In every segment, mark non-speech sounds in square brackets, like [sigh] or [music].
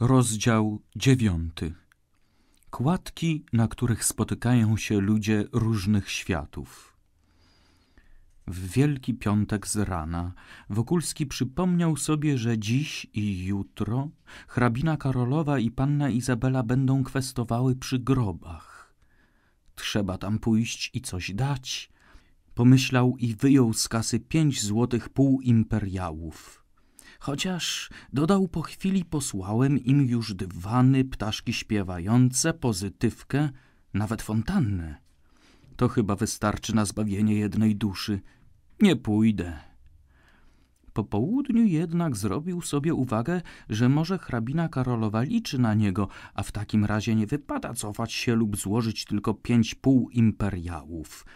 Rozdział dziewiąty. Kładki, na których spotykają się ludzie różnych światów. W Wielki Piątek z rana Wokulski przypomniał sobie, że dziś i jutro hrabina Karolowa i panna Izabela będą kwestowały przy grobach. Trzeba tam pójść i coś dać. Pomyślał i wyjął z kasy pięć złotych pół imperiałów Chociaż, dodał po chwili, posłałem im już dywany, ptaszki śpiewające, pozytywkę, nawet fontannę. To chyba wystarczy na zbawienie jednej duszy. Nie pójdę. Po południu jednak zrobił sobie uwagę, że może hrabina Karolowa liczy na niego, a w takim razie nie wypada cofać się lub złożyć tylko pięć pół imperiałów.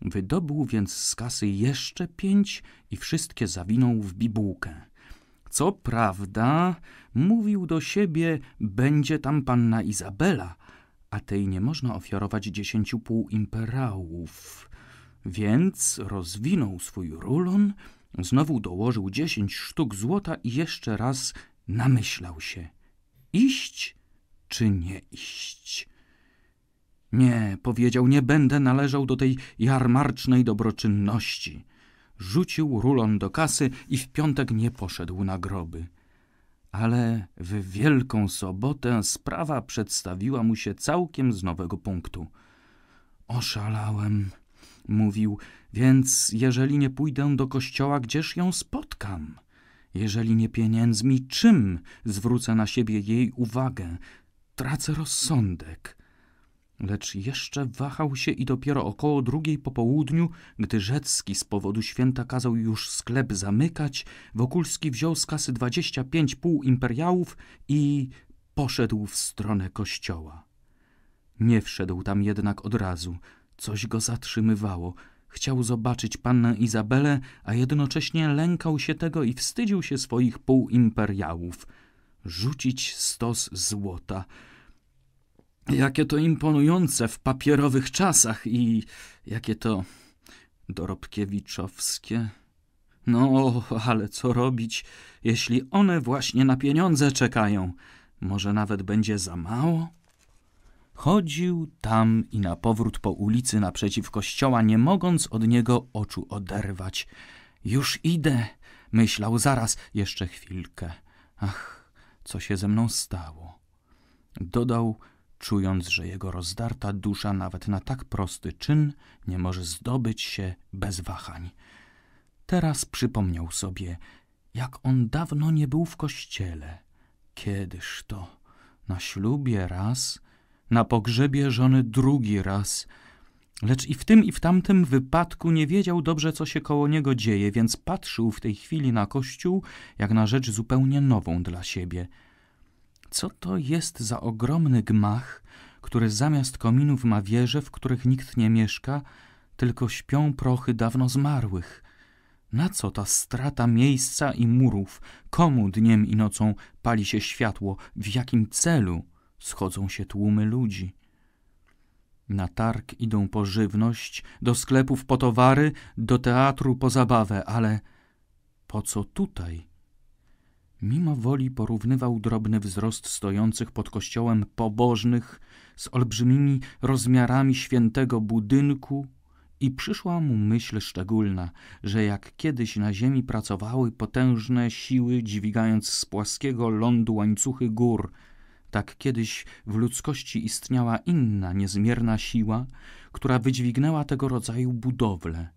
Wydobył więc z kasy jeszcze pięć i wszystkie zawinął w bibułkę. Co prawda, mówił do siebie, będzie tam panna Izabela, a tej nie można ofiarować dziesięciu półimperałów. Więc rozwinął swój rulon, znowu dołożył dziesięć sztuk złota i jeszcze raz namyślał się. Iść czy nie iść? Nie, powiedział, nie będę należał do tej jarmarcznej dobroczynności rzucił rulon do kasy i w piątek nie poszedł na groby. Ale w Wielką Sobotę sprawa przedstawiła mu się całkiem z nowego punktu. Oszalałem, mówił, więc jeżeli nie pójdę do kościoła, gdzież ją spotkam? Jeżeli nie pieniędzmi, czym zwrócę na siebie jej uwagę? Tracę rozsądek. Lecz jeszcze wahał się i dopiero około drugiej po południu, gdy Rzecki z powodu święta kazał już sklep zamykać, Wokulski wziął z kasy dwadzieścia pięć pół imperiałów i poszedł w stronę kościoła. Nie wszedł tam jednak od razu. Coś go zatrzymywało. Chciał zobaczyć pannę Izabelę, a jednocześnie lękał się tego i wstydził się swoich pół imperiałów. Rzucić stos złota – Jakie to imponujące w papierowych czasach i jakie to dorobkiewiczowskie. No, ale co robić, jeśli one właśnie na pieniądze czekają? Może nawet będzie za mało? Chodził tam i na powrót po ulicy naprzeciw kościoła, nie mogąc od niego oczu oderwać. Już idę, myślał zaraz, jeszcze chwilkę. Ach, co się ze mną stało? Dodał czując, że jego rozdarta dusza nawet na tak prosty czyn nie może zdobyć się bez wahań. Teraz przypomniał sobie, jak on dawno nie był w kościele. Kiedyż to? Na ślubie raz, na pogrzebie żony drugi raz. Lecz i w tym i w tamtym wypadku nie wiedział dobrze, co się koło niego dzieje, więc patrzył w tej chwili na kościół jak na rzecz zupełnie nową dla siebie – co to jest za ogromny gmach, który zamiast kominów ma wieże, w których nikt nie mieszka, tylko śpią prochy dawno zmarłych? Na co ta strata miejsca i murów? Komu dniem i nocą pali się światło? W jakim celu schodzą się tłumy ludzi? Na targ idą po żywność, do sklepów po towary, do teatru po zabawę, ale po co tutaj Mimo woli porównywał drobny wzrost stojących pod kościołem pobożnych z olbrzymimi rozmiarami świętego budynku i przyszła mu myśl szczególna, że jak kiedyś na ziemi pracowały potężne siły dźwigając z płaskiego lądu łańcuchy gór, tak kiedyś w ludzkości istniała inna niezmierna siła, która wydźwignęła tego rodzaju budowle –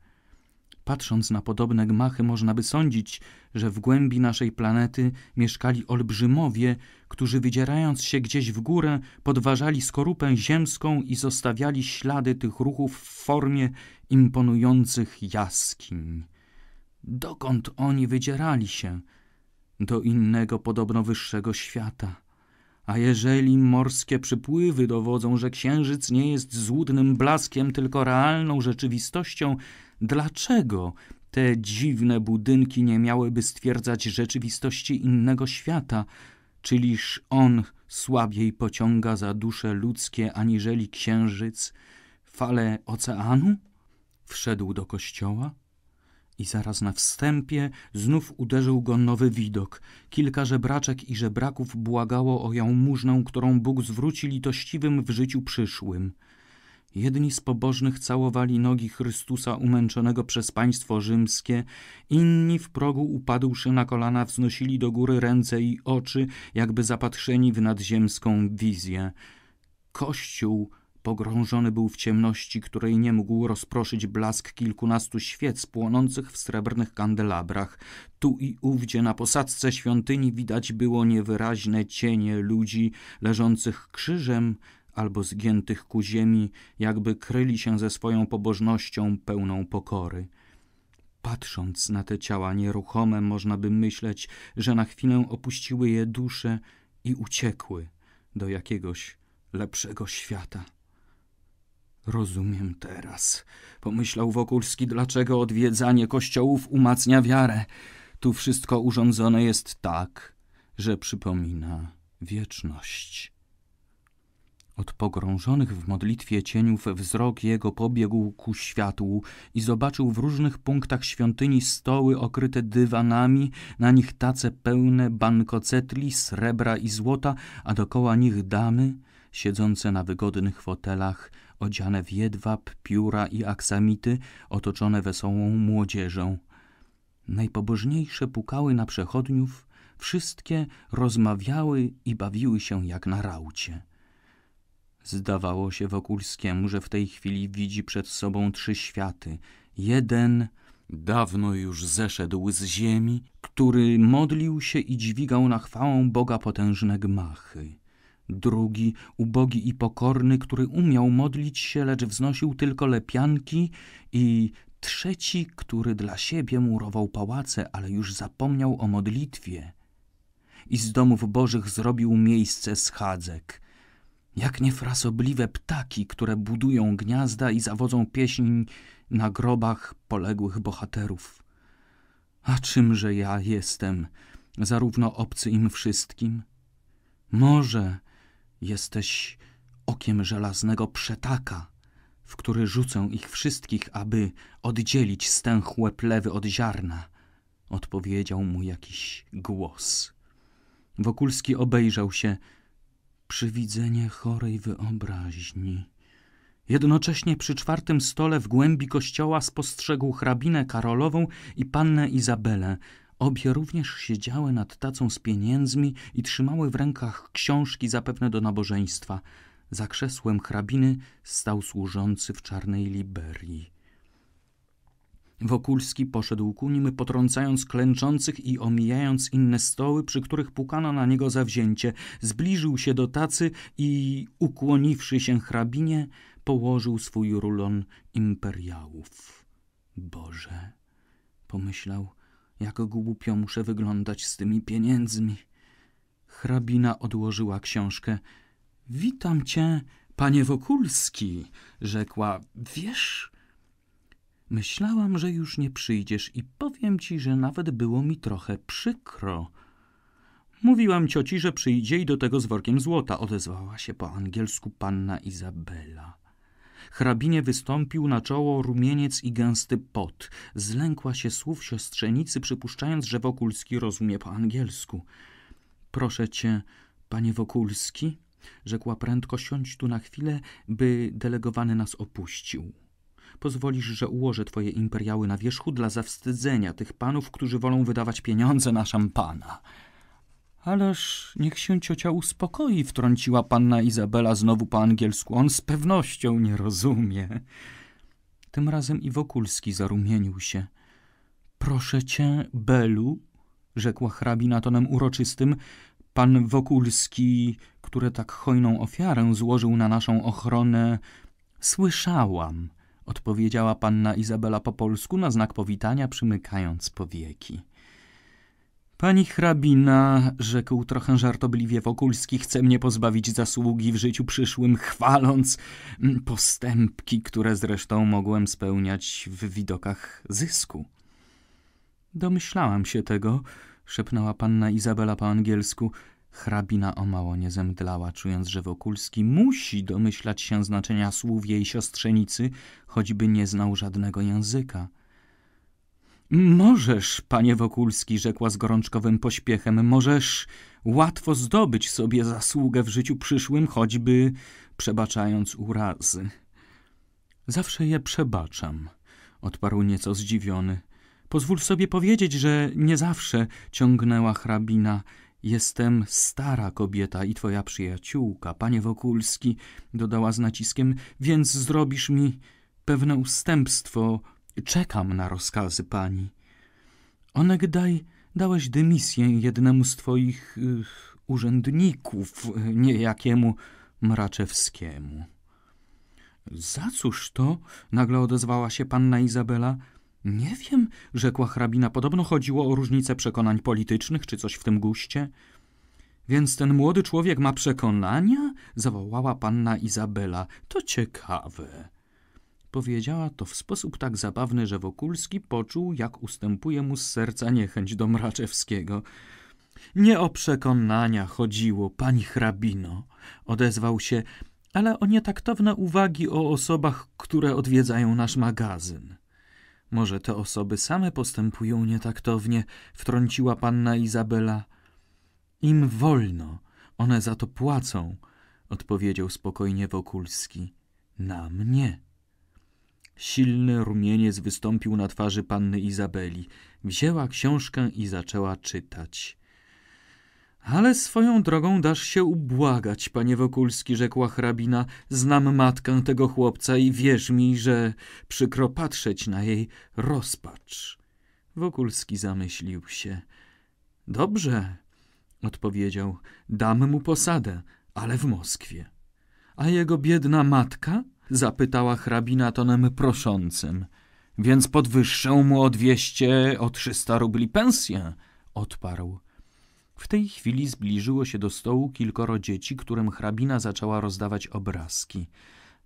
Patrząc na podobne gmachy, można by sądzić, że w głębi naszej planety mieszkali olbrzymowie, którzy wydzierając się gdzieś w górę, podważali skorupę ziemską i zostawiali ślady tych ruchów w formie imponujących jaskiń. Dokąd oni wydzierali się? Do innego podobno wyższego świata. A jeżeli morskie przypływy dowodzą, że księżyc nie jest złudnym blaskiem, tylko realną rzeczywistością, Dlaczego te dziwne budynki nie miałyby stwierdzać rzeczywistości innego świata, czyliż on słabiej pociąga za dusze ludzkie aniżeli księżyc fale oceanu? Wszedł do kościoła i zaraz na wstępie znów uderzył go nowy widok. Kilka żebraczek i żebraków błagało o jałmużnę, którą Bóg zwróci litościwym w życiu przyszłym. Jedni z pobożnych całowali nogi Chrystusa umęczonego przez państwo rzymskie, inni w progu upadłszy na kolana wznosili do góry ręce i oczy, jakby zapatrzeni w nadziemską wizję. Kościół pogrążony był w ciemności, której nie mógł rozproszyć blask kilkunastu świec płonących w srebrnych kandelabrach. Tu i ówdzie na posadzce świątyni widać było niewyraźne cienie ludzi leżących krzyżem albo zgiętych ku ziemi, jakby kryli się ze swoją pobożnością pełną pokory. Patrząc na te ciała nieruchome, można by myśleć, że na chwilę opuściły je dusze i uciekły do jakiegoś lepszego świata. Rozumiem teraz, pomyślał Wokulski, dlaczego odwiedzanie kościołów umacnia wiarę. Tu wszystko urządzone jest tak, że przypomina wieczność. Od pogrążonych w modlitwie cieniów wzrok jego pobiegł ku światłu i zobaczył w różnych punktach świątyni stoły okryte dywanami, na nich tace pełne bankocetli, srebra i złota, a dokoła nich damy siedzące na wygodnych fotelach, odziane w jedwab, pióra i aksamity, otoczone wesołą młodzieżą. Najpobożniejsze pukały na przechodniów, wszystkie rozmawiały i bawiły się jak na raucie. Zdawało się Wokulskiemu, że w tej chwili widzi przed sobą trzy światy. Jeden, dawno już zeszedł z ziemi, który modlił się i dźwigał na chwałę Boga potężne gmachy. Drugi, ubogi i pokorny, który umiał modlić się, lecz wznosił tylko lepianki i trzeci, który dla siebie murował pałace, ale już zapomniał o modlitwie i z domów bożych zrobił miejsce schadzek – jak niefrasobliwe ptaki, które budują gniazda i zawodzą pieśń na grobach poległych bohaterów. A czymże ja jestem, zarówno obcy im wszystkim? Może jesteś okiem żelaznego przetaka, w który rzucę ich wszystkich, aby oddzielić stęchłe plewy od ziarna, odpowiedział mu jakiś głos. Wokulski obejrzał się, przywidzenie chorej wyobraźni. Jednocześnie przy czwartym stole w głębi kościoła spostrzegł hrabinę Karolową i pannę Izabelę. Obie również siedziały nad tacą z pieniędzmi i trzymały w rękach książki zapewne do nabożeństwa. Za krzesłem hrabiny stał służący w czarnej liberii. Wokulski poszedł ku nim, potrącając klęczących i omijając inne stoły, przy których pukano na niego zawzięcie. Zbliżył się do tacy i, ukłoniwszy się hrabinie, położył swój rulon imperiałów. Boże, pomyślał, jak głupio muszę wyglądać z tymi pieniędzmi. Hrabina odłożyła książkę. Witam cię, panie Wokulski, rzekła. Wiesz, Myślałam, że już nie przyjdziesz i powiem ci, że nawet było mi trochę przykro. Mówiłam cioci, że przyjdzie i do tego z workiem złota, odezwała się po angielsku panna Izabela. Hrabinie wystąpił na czoło rumieniec i gęsty pot. Zlękła się słów siostrzenicy, przypuszczając, że Wokulski rozumie po angielsku. Proszę cię, panie Wokulski, rzekła prędko, siądź tu na chwilę, by delegowany nas opuścił. Pozwolisz, że ułożę twoje imperiały na wierzchu dla zawstydzenia tych panów, którzy wolą wydawać pieniądze na szampana. Ależ niech się ciocia uspokoi, wtrąciła panna Izabela znowu po angielsku. On z pewnością nie rozumie. Tym razem i Wokulski zarumienił się. Proszę cię, Belu, rzekła hrabina tonem uroczystym, pan Wokulski, który tak hojną ofiarę złożył na naszą ochronę, słyszałam, odpowiedziała panna Izabela po polsku na znak powitania, przymykając powieki. Pani hrabina, rzekł trochę żartobliwie Wokulski, chce mnie pozbawić zasługi w życiu przyszłym, chwaląc mm, postępki, które zresztą mogłem spełniać w widokach zysku. Domyślałam się tego, szepnęła panna Izabela po angielsku. Hrabina o mało nie zemdlała, czując, że Wokulski musi domyślać się znaczenia słów jej siostrzenicy, choćby nie znał żadnego języka. Możesz, panie Wokulski, rzekła z gorączkowym pośpiechem, możesz łatwo zdobyć sobie zasługę w życiu przyszłym, choćby przebaczając urazy. Zawsze je przebaczam, odparł nieco zdziwiony. Pozwól sobie powiedzieć, że nie zawsze ciągnęła hrabina. Jestem stara kobieta i twoja przyjaciółka, panie Wokulski, dodała z naciskiem, więc zrobisz mi pewne ustępstwo. Czekam na rozkazy pani. Onegdaj dałeś dymisję jednemu z twoich y, urzędników, niejakiemu Mraczewskiemu. Za cóż to? nagle odezwała się panna Izabela – nie wiem, rzekła hrabina, podobno chodziło o różnice przekonań politycznych czy coś w tym guście. Więc ten młody człowiek ma przekonania? zawołała panna Izabela. To ciekawe. Powiedziała to w sposób tak zabawny, że Wokulski poczuł, jak ustępuje mu z serca niechęć do Mraczewskiego. Nie o przekonania chodziło, pani hrabino, odezwał się, ale o nietaktowne uwagi o osobach, które odwiedzają nasz magazyn. Może te osoby same postępują nietaktownie, wtrąciła panna Izabela. Im wolno, one za to płacą, odpowiedział spokojnie Wokulski. Na mnie. Silny rumieniec wystąpił na twarzy panny Izabeli. Wzięła książkę i zaczęła czytać. Ale swoją drogą dasz się ubłagać, panie Wokulski, rzekła hrabina. Znam matkę tego chłopca i wierz mi, że przykro patrzeć na jej rozpacz. Wokulski zamyślił się. Dobrze, odpowiedział, dam mu posadę, ale w Moskwie. A jego biedna matka? zapytała hrabina tonem proszącym. Więc podwyższę mu o dwieście, o trzysta rubli pensję, odparł. W tej chwili zbliżyło się do stołu kilkoro dzieci, którym hrabina zaczęła rozdawać obrazki.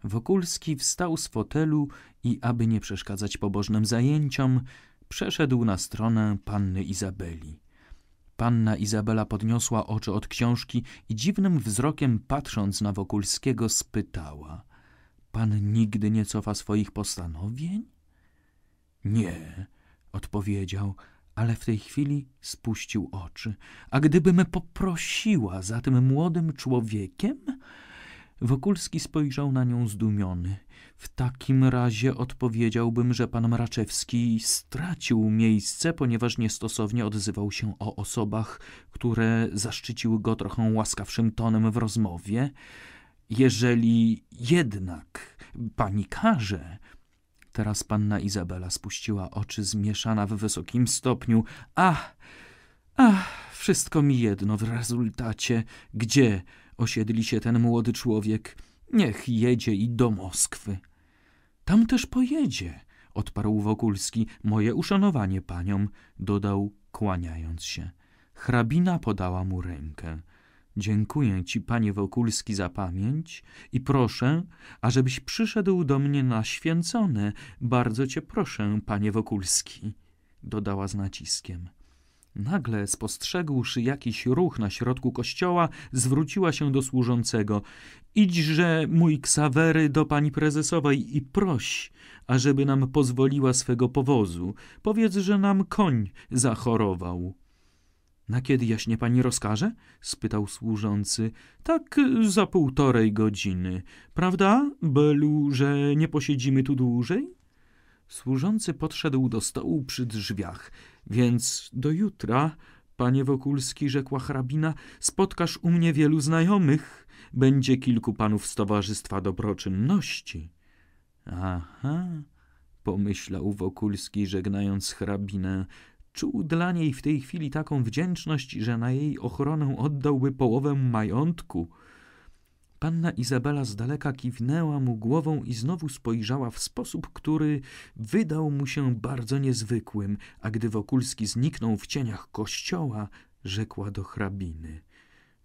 Wokulski wstał z fotelu i, aby nie przeszkadzać pobożnym zajęciom, przeszedł na stronę panny Izabeli. Panna Izabela podniosła oczy od książki i dziwnym wzrokiem patrząc na Wokulskiego spytała – Pan nigdy nie cofa swoich postanowień? – Nie – odpowiedział – ale w tej chwili spuścił oczy. A gdybym poprosiła za tym młodym człowiekiem? Wokulski spojrzał na nią zdumiony. W takim razie odpowiedziałbym, że pan Mraczewski stracił miejsce, ponieważ niestosownie odzywał się o osobach, które zaszczyciły go trochę łaskawszym tonem w rozmowie. Jeżeli jednak pani każe, Teraz panna Izabela spuściła oczy zmieszana w wysokim stopniu. Ach, ach, wszystko mi jedno w rezultacie. Gdzie osiedli się ten młody człowiek? Niech jedzie i do Moskwy. Tam też pojedzie, odparł Wokulski. Moje uszanowanie paniom, dodał, kłaniając się. Hrabina podała mu rękę. Dziękuję ci, panie Wokulski, za pamięć i proszę, ażebyś przyszedł do mnie na święcone. Bardzo cię proszę, panie Wokulski, dodała z naciskiem. Nagle, spostrzegłszy jakiś ruch na środku kościoła, zwróciła się do służącego. Idźże, mój ksawery, do pani prezesowej i proś, ażeby nam pozwoliła swego powozu. Powiedz, że nam koń zachorował. Na kiedy jaśnie pani rozkaże? spytał służący. Tak za półtorej godziny. Prawda, Belu, że nie posiedzimy tu dłużej? Służący podszedł do stołu przy drzwiach. Więc do jutra, panie Wokulski, rzekła hrabina, spotkasz u mnie wielu znajomych. Będzie kilku panów z Towarzystwa Dobroczynności. Aha, pomyślał Wokulski, żegnając hrabinę. Czuł dla niej w tej chwili taką wdzięczność, że na jej ochronę oddałby połowę majątku. Panna Izabela z daleka kiwnęła mu głową i znowu spojrzała w sposób, który wydał mu się bardzo niezwykłym, a gdy Wokulski zniknął w cieniach kościoła, rzekła do hrabiny.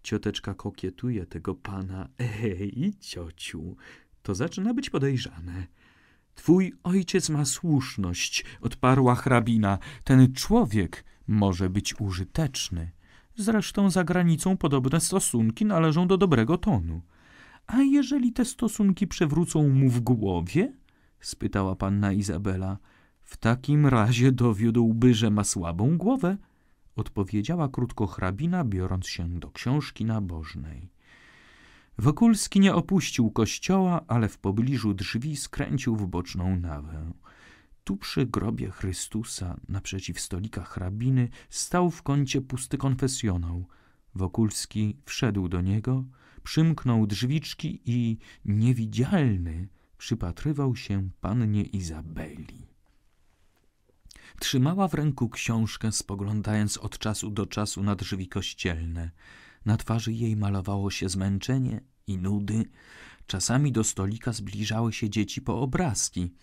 Cioteczka kokietuje tego pana. [laughs] Ej, ciociu, to zaczyna być podejrzane. Twój ojciec ma słuszność, odparła hrabina. Ten człowiek może być użyteczny. Zresztą za granicą podobne stosunki należą do dobrego tonu. A jeżeli te stosunki przewrócą mu w głowie? spytała panna Izabela. W takim razie dowiódłby, że ma słabą głowę, odpowiedziała krótko hrabina, biorąc się do książki nabożnej. Wokulski nie opuścił kościoła, ale w pobliżu drzwi skręcił w boczną nawę. Tu przy grobie Chrystusa, naprzeciw stolika hrabiny, stał w kącie pusty konfesjonał. Wokulski wszedł do niego, przymknął drzwiczki i niewidzialny przypatrywał się pannie Izabeli. Trzymała w ręku książkę, spoglądając od czasu do czasu na drzwi kościelne. Na twarzy jej malowało się zmęczenie i nudy. Czasami do stolika zbliżały się dzieci po obrazki.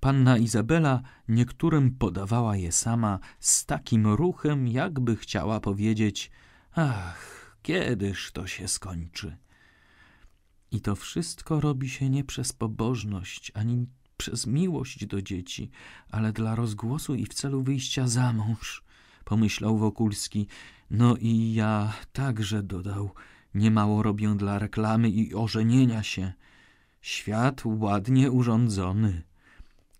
Panna Izabela niektórym podawała je sama z takim ruchem, jakby chciała powiedzieć: Ach, kiedyż to się skończy. I to wszystko robi się nie przez pobożność ani przez miłość do dzieci, ale dla rozgłosu i w celu wyjścia za mąż, pomyślał Wokulski no i ja także dodał, niemało robię dla reklamy i ożenienia się. Świat ładnie urządzony.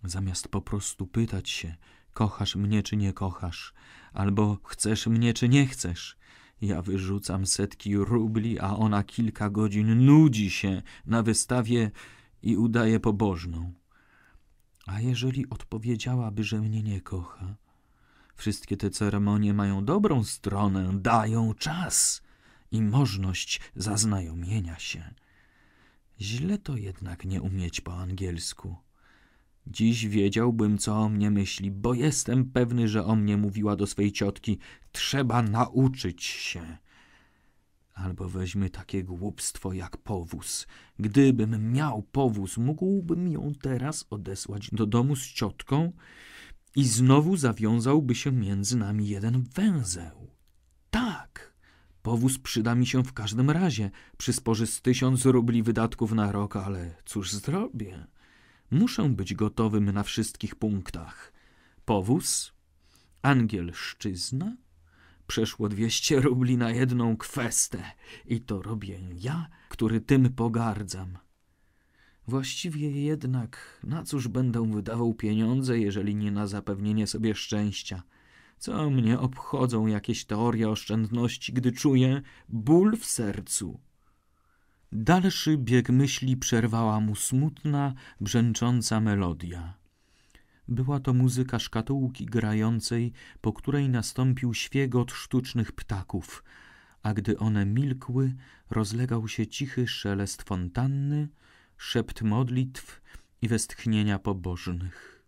Zamiast po prostu pytać się, kochasz mnie czy nie kochasz, albo chcesz mnie czy nie chcesz. Ja wyrzucam setki rubli, a ona kilka godzin nudzi się na wystawie i udaje pobożną. A jeżeli odpowiedziałaby, że mnie nie kocha, Wszystkie te ceremonie mają dobrą stronę, dają czas i możliwość zaznajomienia się. Źle to jednak nie umieć po angielsku. Dziś wiedziałbym, co o mnie myśli, bo jestem pewny, że o mnie mówiła do swej ciotki: Trzeba nauczyć się. Albo weźmy takie głupstwo jak powóz. Gdybym miał powóz, mógłbym ją teraz odesłać do domu z ciotką i znowu zawiązałby się między nami jeden węzeł. Tak, powóz przyda mi się w każdym razie. Przysporzy z tysiąc rubli wydatków na rok, ale cóż zrobię? Muszę być gotowym na wszystkich punktach. Powóz, angielszczyzna, przeszło dwieście rubli na jedną kwestę i to robię ja, który tym pogardzam. Właściwie jednak, na cóż będę wydawał pieniądze, jeżeli nie na zapewnienie sobie szczęścia? Co mnie obchodzą jakieś teorie oszczędności, gdy czuję ból w sercu? Dalszy bieg myśli przerwała mu smutna, brzęcząca melodia. Była to muzyka szkatułki grającej, po której nastąpił świegot sztucznych ptaków, a gdy one milkły, rozlegał się cichy szelest fontanny, szept modlitw i westchnienia pobożnych.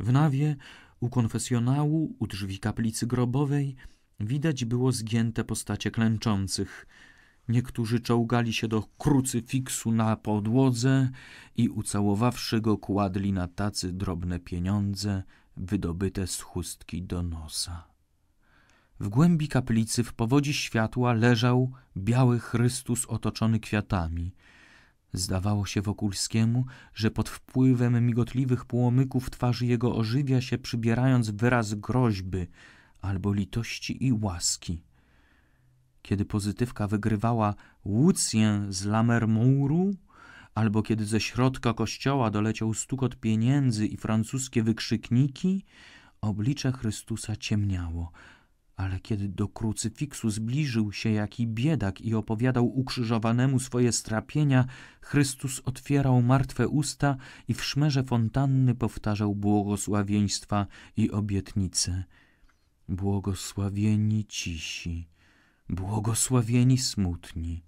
W nawie u konfesjonału, u drzwi kaplicy grobowej, widać było zgięte postacie klęczących. Niektórzy czołgali się do krucyfiksu na podłodze i ucałowawszy go kładli na tacy drobne pieniądze wydobyte z chustki do nosa. W głębi kaplicy w powodzi światła leżał biały Chrystus otoczony kwiatami – Zdawało się Wokulskiemu, że pod wpływem migotliwych płomyków twarzy jego ożywia się, przybierając wyraz groźby albo litości i łaski. Kiedy pozytywka wygrywała Łucję z Lamermouru, albo kiedy ze środka kościoła doleciał stukot pieniędzy i francuskie wykrzykniki, oblicze Chrystusa ciemniało – ale kiedy do krucyfiksu zbliżył się jaki biedak i opowiadał ukrzyżowanemu swoje strapienia, Chrystus otwierał martwe usta i w szmerze fontanny powtarzał błogosławieństwa i obietnice. Błogosławieni cisi, błogosławieni smutni.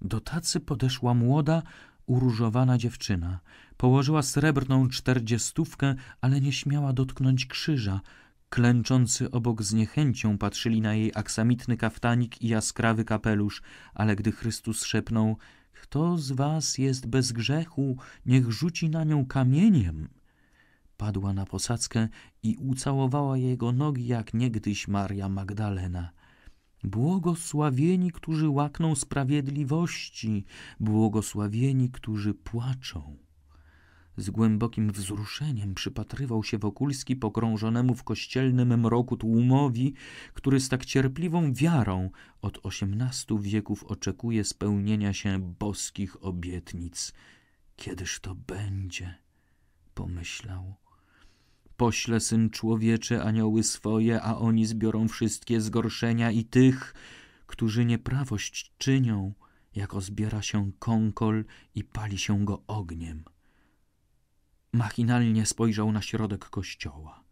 Do tacy podeszła młoda, uróżowana dziewczyna. Położyła srebrną czterdziestówkę, ale nie śmiała dotknąć krzyża – Klęczący obok z niechęcią patrzyli na jej aksamitny kaftanik i jaskrawy kapelusz, ale gdy Chrystus szepnął – kto z was jest bez grzechu, niech rzuci na nią kamieniem – padła na posadzkę i ucałowała jego nogi jak niegdyś Maria Magdalena. Błogosławieni, którzy łakną sprawiedliwości, błogosławieni, którzy płaczą. Z głębokim wzruszeniem przypatrywał się Wokulski pogrążonemu w kościelnym mroku tłumowi, który z tak cierpliwą wiarą od osiemnastu wieków oczekuje spełnienia się boskich obietnic. Kiedyż to będzie? pomyślał. Pośle syn człowieczy anioły swoje, a oni zbiorą wszystkie zgorszenia i tych, którzy nieprawość czynią, jako zbiera się kąkol i pali się go ogniem. Machinalnie spojrzał na środek kościoła.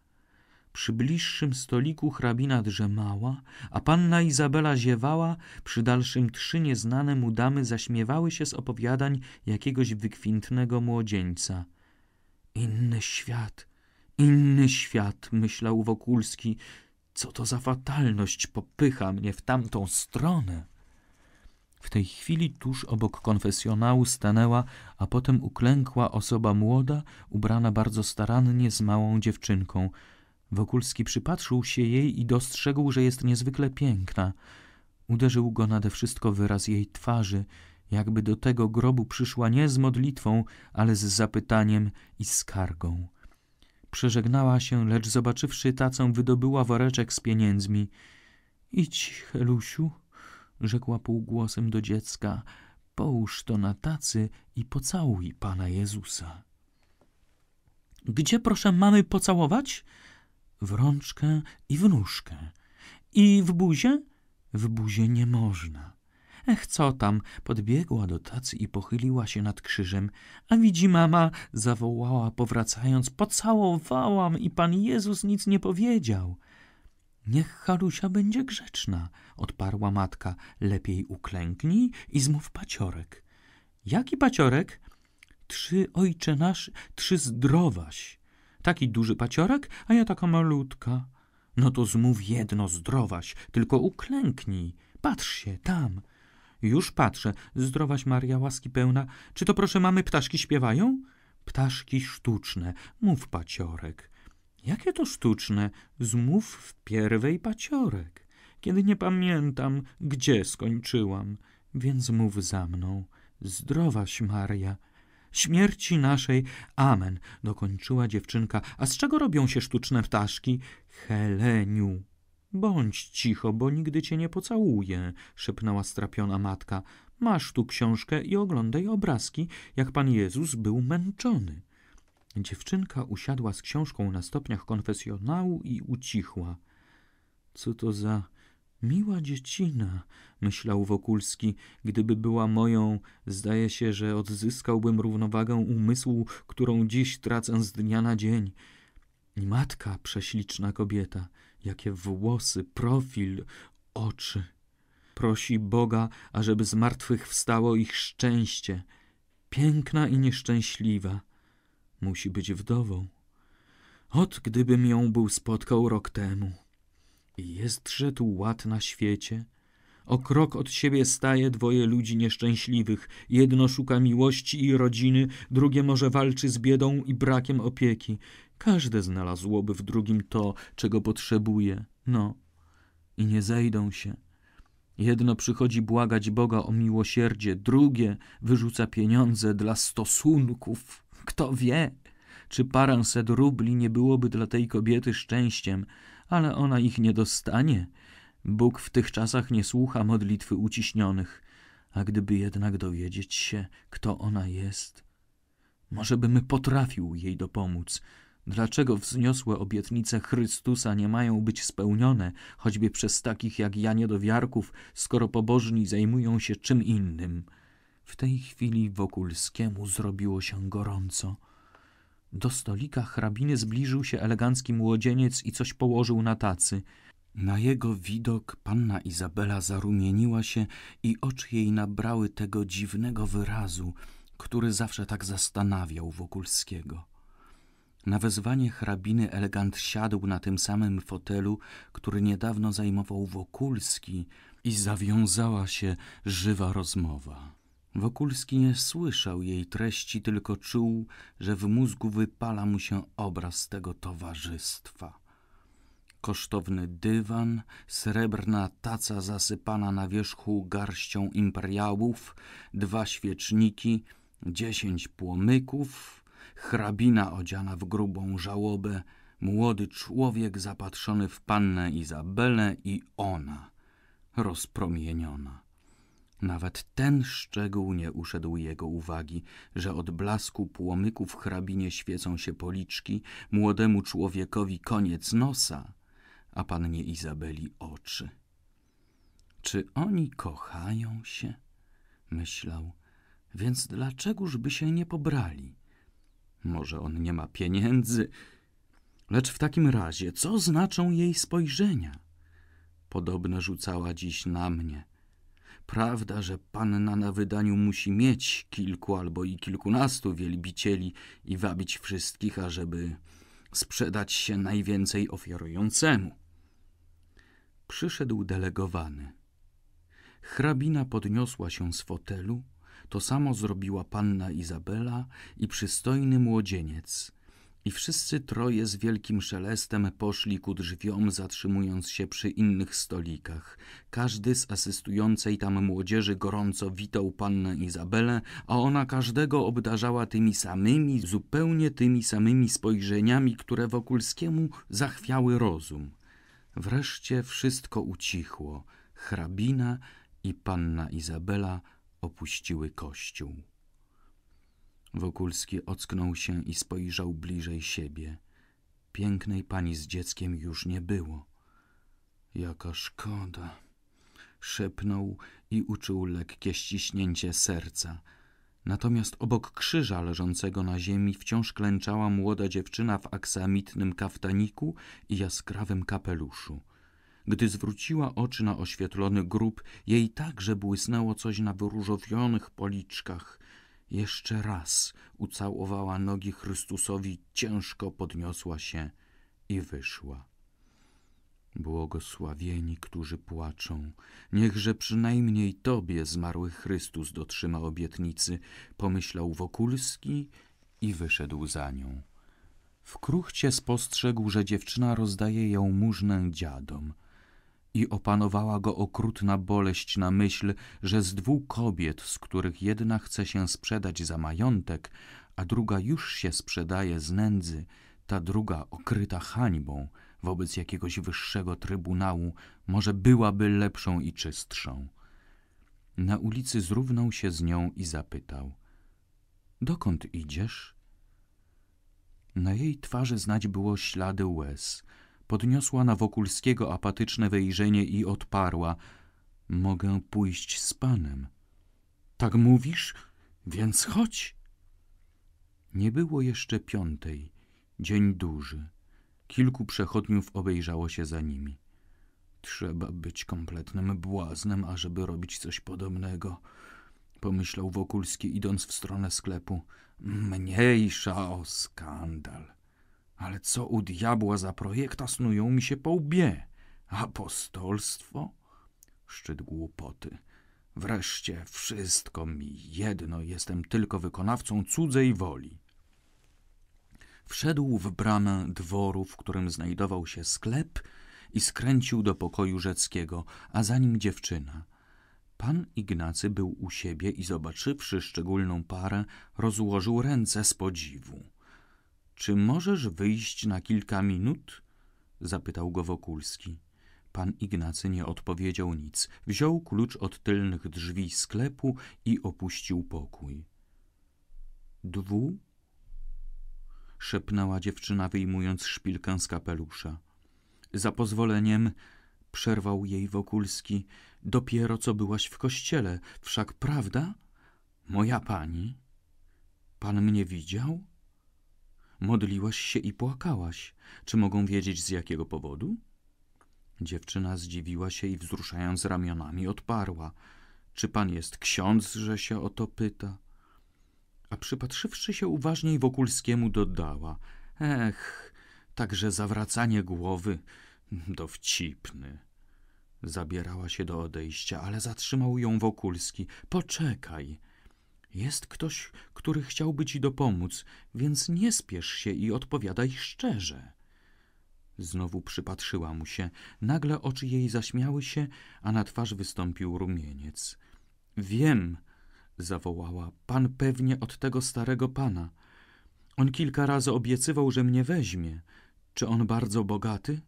Przy bliższym stoliku hrabina drzemała, a panna Izabela ziewała, przy dalszym trzy nieznane mu damy zaśmiewały się z opowiadań jakiegoś wykwintnego młodzieńca. Inny świat, inny świat, myślał Wokulski, co to za fatalność popycha mnie w tamtą stronę. W tej chwili tuż obok konfesjonału stanęła, a potem uklękła osoba młoda, ubrana bardzo starannie z małą dziewczynką. Wokulski przypatrzył się jej i dostrzegł, że jest niezwykle piękna. Uderzył go nade wszystko wyraz jej twarzy, jakby do tego grobu przyszła nie z modlitwą, ale z zapytaniem i skargą. Przeżegnała się, lecz zobaczywszy tacę, wydobyła woreczek z pieniędzmi. Idź, Helusiu, rzekła półgłosem do dziecka, połóż to na tacy i pocałuj Pana Jezusa. Gdzie, proszę, mamy pocałować? W rączkę i w nóżkę. I w buzie? W buzie nie można. Ech, co tam? Podbiegła do tacy i pochyliła się nad krzyżem. A widzi mama, zawołała powracając, pocałowałam i Pan Jezus nic nie powiedział. Niech Harusia będzie grzeczna, odparła matka. Lepiej uklęknij i zmów paciorek. Jaki paciorek? Trzy ojcze nasz, trzy zdrowaś. Taki duży paciorek, a ja taka malutka. No to zmów jedno zdrowaś, tylko uklęknij. Patrz się, tam. Już patrzę, zdrowaś Maria, łaski pełna. Czy to proszę mamy ptaszki śpiewają? Ptaszki sztuczne, mów paciorek. Jakie to sztuczne, zmów w pierwej paciorek, kiedy nie pamiętam, gdzie skończyłam, więc mów za mną, zdrowaś Maria. Śmierci naszej, amen, dokończyła dziewczynka, a z czego robią się sztuczne ptaszki? Heleniu. Bądź cicho, bo nigdy cię nie pocałuję, szepnęła strapiona matka. Masz tu książkę i oglądaj obrazki, jak Pan Jezus był męczony. Dziewczynka usiadła z książką na stopniach konfesjonału i ucichła. Co to za miła dziecina, myślał Wokulski. Gdyby była moją, zdaje się, że odzyskałbym równowagę umysłu, którą dziś tracę z dnia na dzień. I matka, prześliczna kobieta, jakie włosy, profil, oczy. Prosi Boga, ażeby z martwych wstało ich szczęście. Piękna i nieszczęśliwa. Musi być wdową. Ot, gdybym ją był spotkał rok temu. I jestże tu ład na świecie. O krok od siebie staje dwoje ludzi nieszczęśliwych. Jedno szuka miłości i rodziny, drugie może walczy z biedą i brakiem opieki. Każde znalazłoby w drugim to, czego potrzebuje. No, i nie zejdą się. Jedno przychodzi błagać Boga o miłosierdzie, drugie wyrzuca pieniądze dla stosunków. Kto wie, czy paręset rubli nie byłoby dla tej kobiety szczęściem, ale ona ich nie dostanie. Bóg w tych czasach nie słucha modlitwy uciśnionych. A gdyby jednak dowiedzieć się, kto ona jest, może bym potrafił jej dopomóc. Dlaczego wzniosłe obietnice Chrystusa nie mają być spełnione, choćby przez takich jak ja niedowiarków, skoro pobożni zajmują się czym innym? W tej chwili Wokulskiemu zrobiło się gorąco. Do stolika hrabiny zbliżył się elegancki młodzieniec i coś położył na tacy. Na jego widok panna Izabela zarumieniła się i oczy jej nabrały tego dziwnego wyrazu, który zawsze tak zastanawiał Wokulskiego. Na wezwanie hrabiny elegant siadł na tym samym fotelu, który niedawno zajmował Wokulski i zawiązała się żywa rozmowa. Wokulski nie słyszał jej treści, tylko czuł, że w mózgu wypala mu się obraz tego towarzystwa. Kosztowny dywan, srebrna taca zasypana na wierzchu garścią imperiałów, dwa świeczniki, dziesięć płomyków, hrabina odziana w grubą żałobę, młody człowiek zapatrzony w pannę Izabelę i ona, rozpromieniona. Nawet ten szczegół nie uszedł jego uwagi, że od blasku płomyku w hrabinie świecą się policzki, młodemu człowiekowi koniec nosa, a pannie Izabeli oczy. Czy oni kochają się? Myślał, więc dlaczegoż by się nie pobrali? Może on nie ma pieniędzy? Lecz w takim razie, co znaczą jej spojrzenia? Podobne rzucała dziś na mnie – Prawda, że panna na wydaniu musi mieć kilku albo i kilkunastu wielbicieli i wabić wszystkich, ażeby sprzedać się najwięcej ofiarującemu. Przyszedł delegowany. Hrabina podniosła się z fotelu, to samo zrobiła panna Izabela i przystojny młodzieniec – i wszyscy troje z wielkim szelestem poszli ku drzwiom, zatrzymując się przy innych stolikach. Każdy z asystującej tam młodzieży gorąco witał pannę Izabelę, a ona każdego obdarzała tymi samymi, zupełnie tymi samymi spojrzeniami, które Wokulskiemu zachwiały rozum. Wreszcie wszystko ucichło. Hrabina i panna Izabela opuściły kościół. Wokulski ocknął się i spojrzał bliżej siebie. Pięknej pani z dzieckiem już nie było. Jaka szkoda! Szepnął i uczuł lekkie ściśnięcie serca. Natomiast obok krzyża leżącego na ziemi wciąż klęczała młoda dziewczyna w aksamitnym kaftaniku i jaskrawym kapeluszu. Gdy zwróciła oczy na oświetlony grób, jej także błysnęło coś na wyróżowionych policzkach. Jeszcze raz ucałowała nogi Chrystusowi, ciężko podniosła się i wyszła. Błogosławieni, którzy płaczą, niechże przynajmniej Tobie zmarły Chrystus dotrzyma obietnicy, pomyślał Wokulski i wyszedł za nią. W kruchcie spostrzegł, że dziewczyna rozdaje jałmużnę dziadom – i opanowała go okrutna boleść na myśl, że z dwóch kobiet, z których jedna chce się sprzedać za majątek, a druga już się sprzedaje z nędzy, ta druga okryta hańbą wobec jakiegoś wyższego trybunału może byłaby lepszą i czystszą. Na ulicy zrównał się z nią i zapytał: Dokąd idziesz? Na jej twarzy znać było ślady łez Podniosła na Wokulskiego apatyczne wejrzenie i odparła. Mogę pójść z panem. Tak mówisz? Więc chodź. Nie było jeszcze piątej. Dzień duży. Kilku przechodniów obejrzało się za nimi. Trzeba być kompletnym błaznem, ażeby robić coś podobnego pomyślał Wokulski, idąc w stronę sklepu. Mniejsza o skandal. Ale co u diabła za projekta snują mi się po łbie? Apostolstwo? Szczyt głupoty. Wreszcie wszystko mi jedno, jestem tylko wykonawcą cudzej woli. Wszedł w bramę dworu, w którym znajdował się sklep i skręcił do pokoju rzeckiego, a za nim dziewczyna. Pan Ignacy był u siebie i zobaczywszy szczególną parę, rozłożył ręce z podziwu. Czy możesz wyjść na kilka minut? zapytał go Wokulski. Pan Ignacy nie odpowiedział nic. Wziął klucz od tylnych drzwi sklepu i opuścił pokój. Dwu? szepnęła dziewczyna, wyjmując szpilkę z kapelusza. Za pozwoleniem, przerwał jej Wokulski, dopiero co byłaś w kościele, wszak prawda? Moja pani? Pan mnie widział? Modliłaś się i płakałaś. Czy mogą wiedzieć z jakiego powodu? Dziewczyna zdziwiła się i wzruszając ramionami odparła. Czy pan jest ksiądz, że się o to pyta? A przypatrzywszy się uważniej Wokulskiemu dodała. Ech, także zawracanie głowy. Dowcipny. Zabierała się do odejścia, ale zatrzymał ją Wokulski. Poczekaj. Jest ktoś, który chciałby ci dopomóc, więc nie spiesz się i odpowiadaj szczerze. Znowu przypatrzyła mu się. Nagle oczy jej zaśmiały się, a na twarz wystąpił rumieniec. Wiem, zawołała, pan pewnie od tego starego pana. On kilka razy obiecywał, że mnie weźmie. Czy on bardzo bogaty?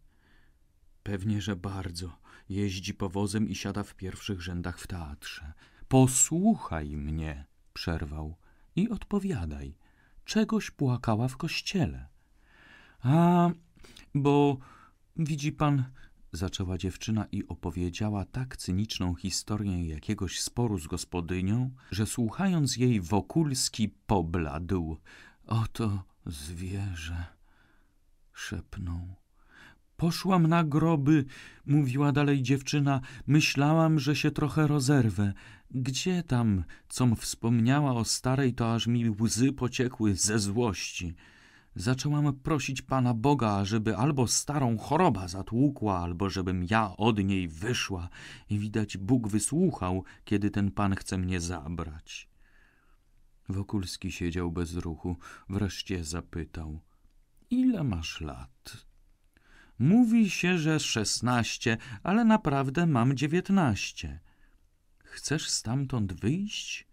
Pewnie, że bardzo. Jeździ powozem i siada w pierwszych rzędach w teatrze. Posłuchaj mnie przerwał, i odpowiadaj, czegoś płakała w kościele. A, bo widzi pan, zaczęła dziewczyna i opowiedziała tak cyniczną historię jakiegoś sporu z gospodynią, że słuchając jej Wokulski pobladł. Oto zwierzę, szepnął. Poszłam na groby, mówiła dalej dziewczyna. Myślałam, że się trochę rozerwę. Gdzie tam, com wspomniała o starej, to aż mi łzy pociekły ze złości. Zaczęłam prosić Pana Boga, ażeby albo starą choroba zatłukła, albo żebym ja od niej wyszła. I widać Bóg wysłuchał, kiedy ten Pan chce mnie zabrać. Wokulski siedział bez ruchu. Wreszcie zapytał. Ile masz lat? Mówi się, że szesnaście, ale naprawdę mam dziewiętnaście. Chcesz stamtąd wyjść?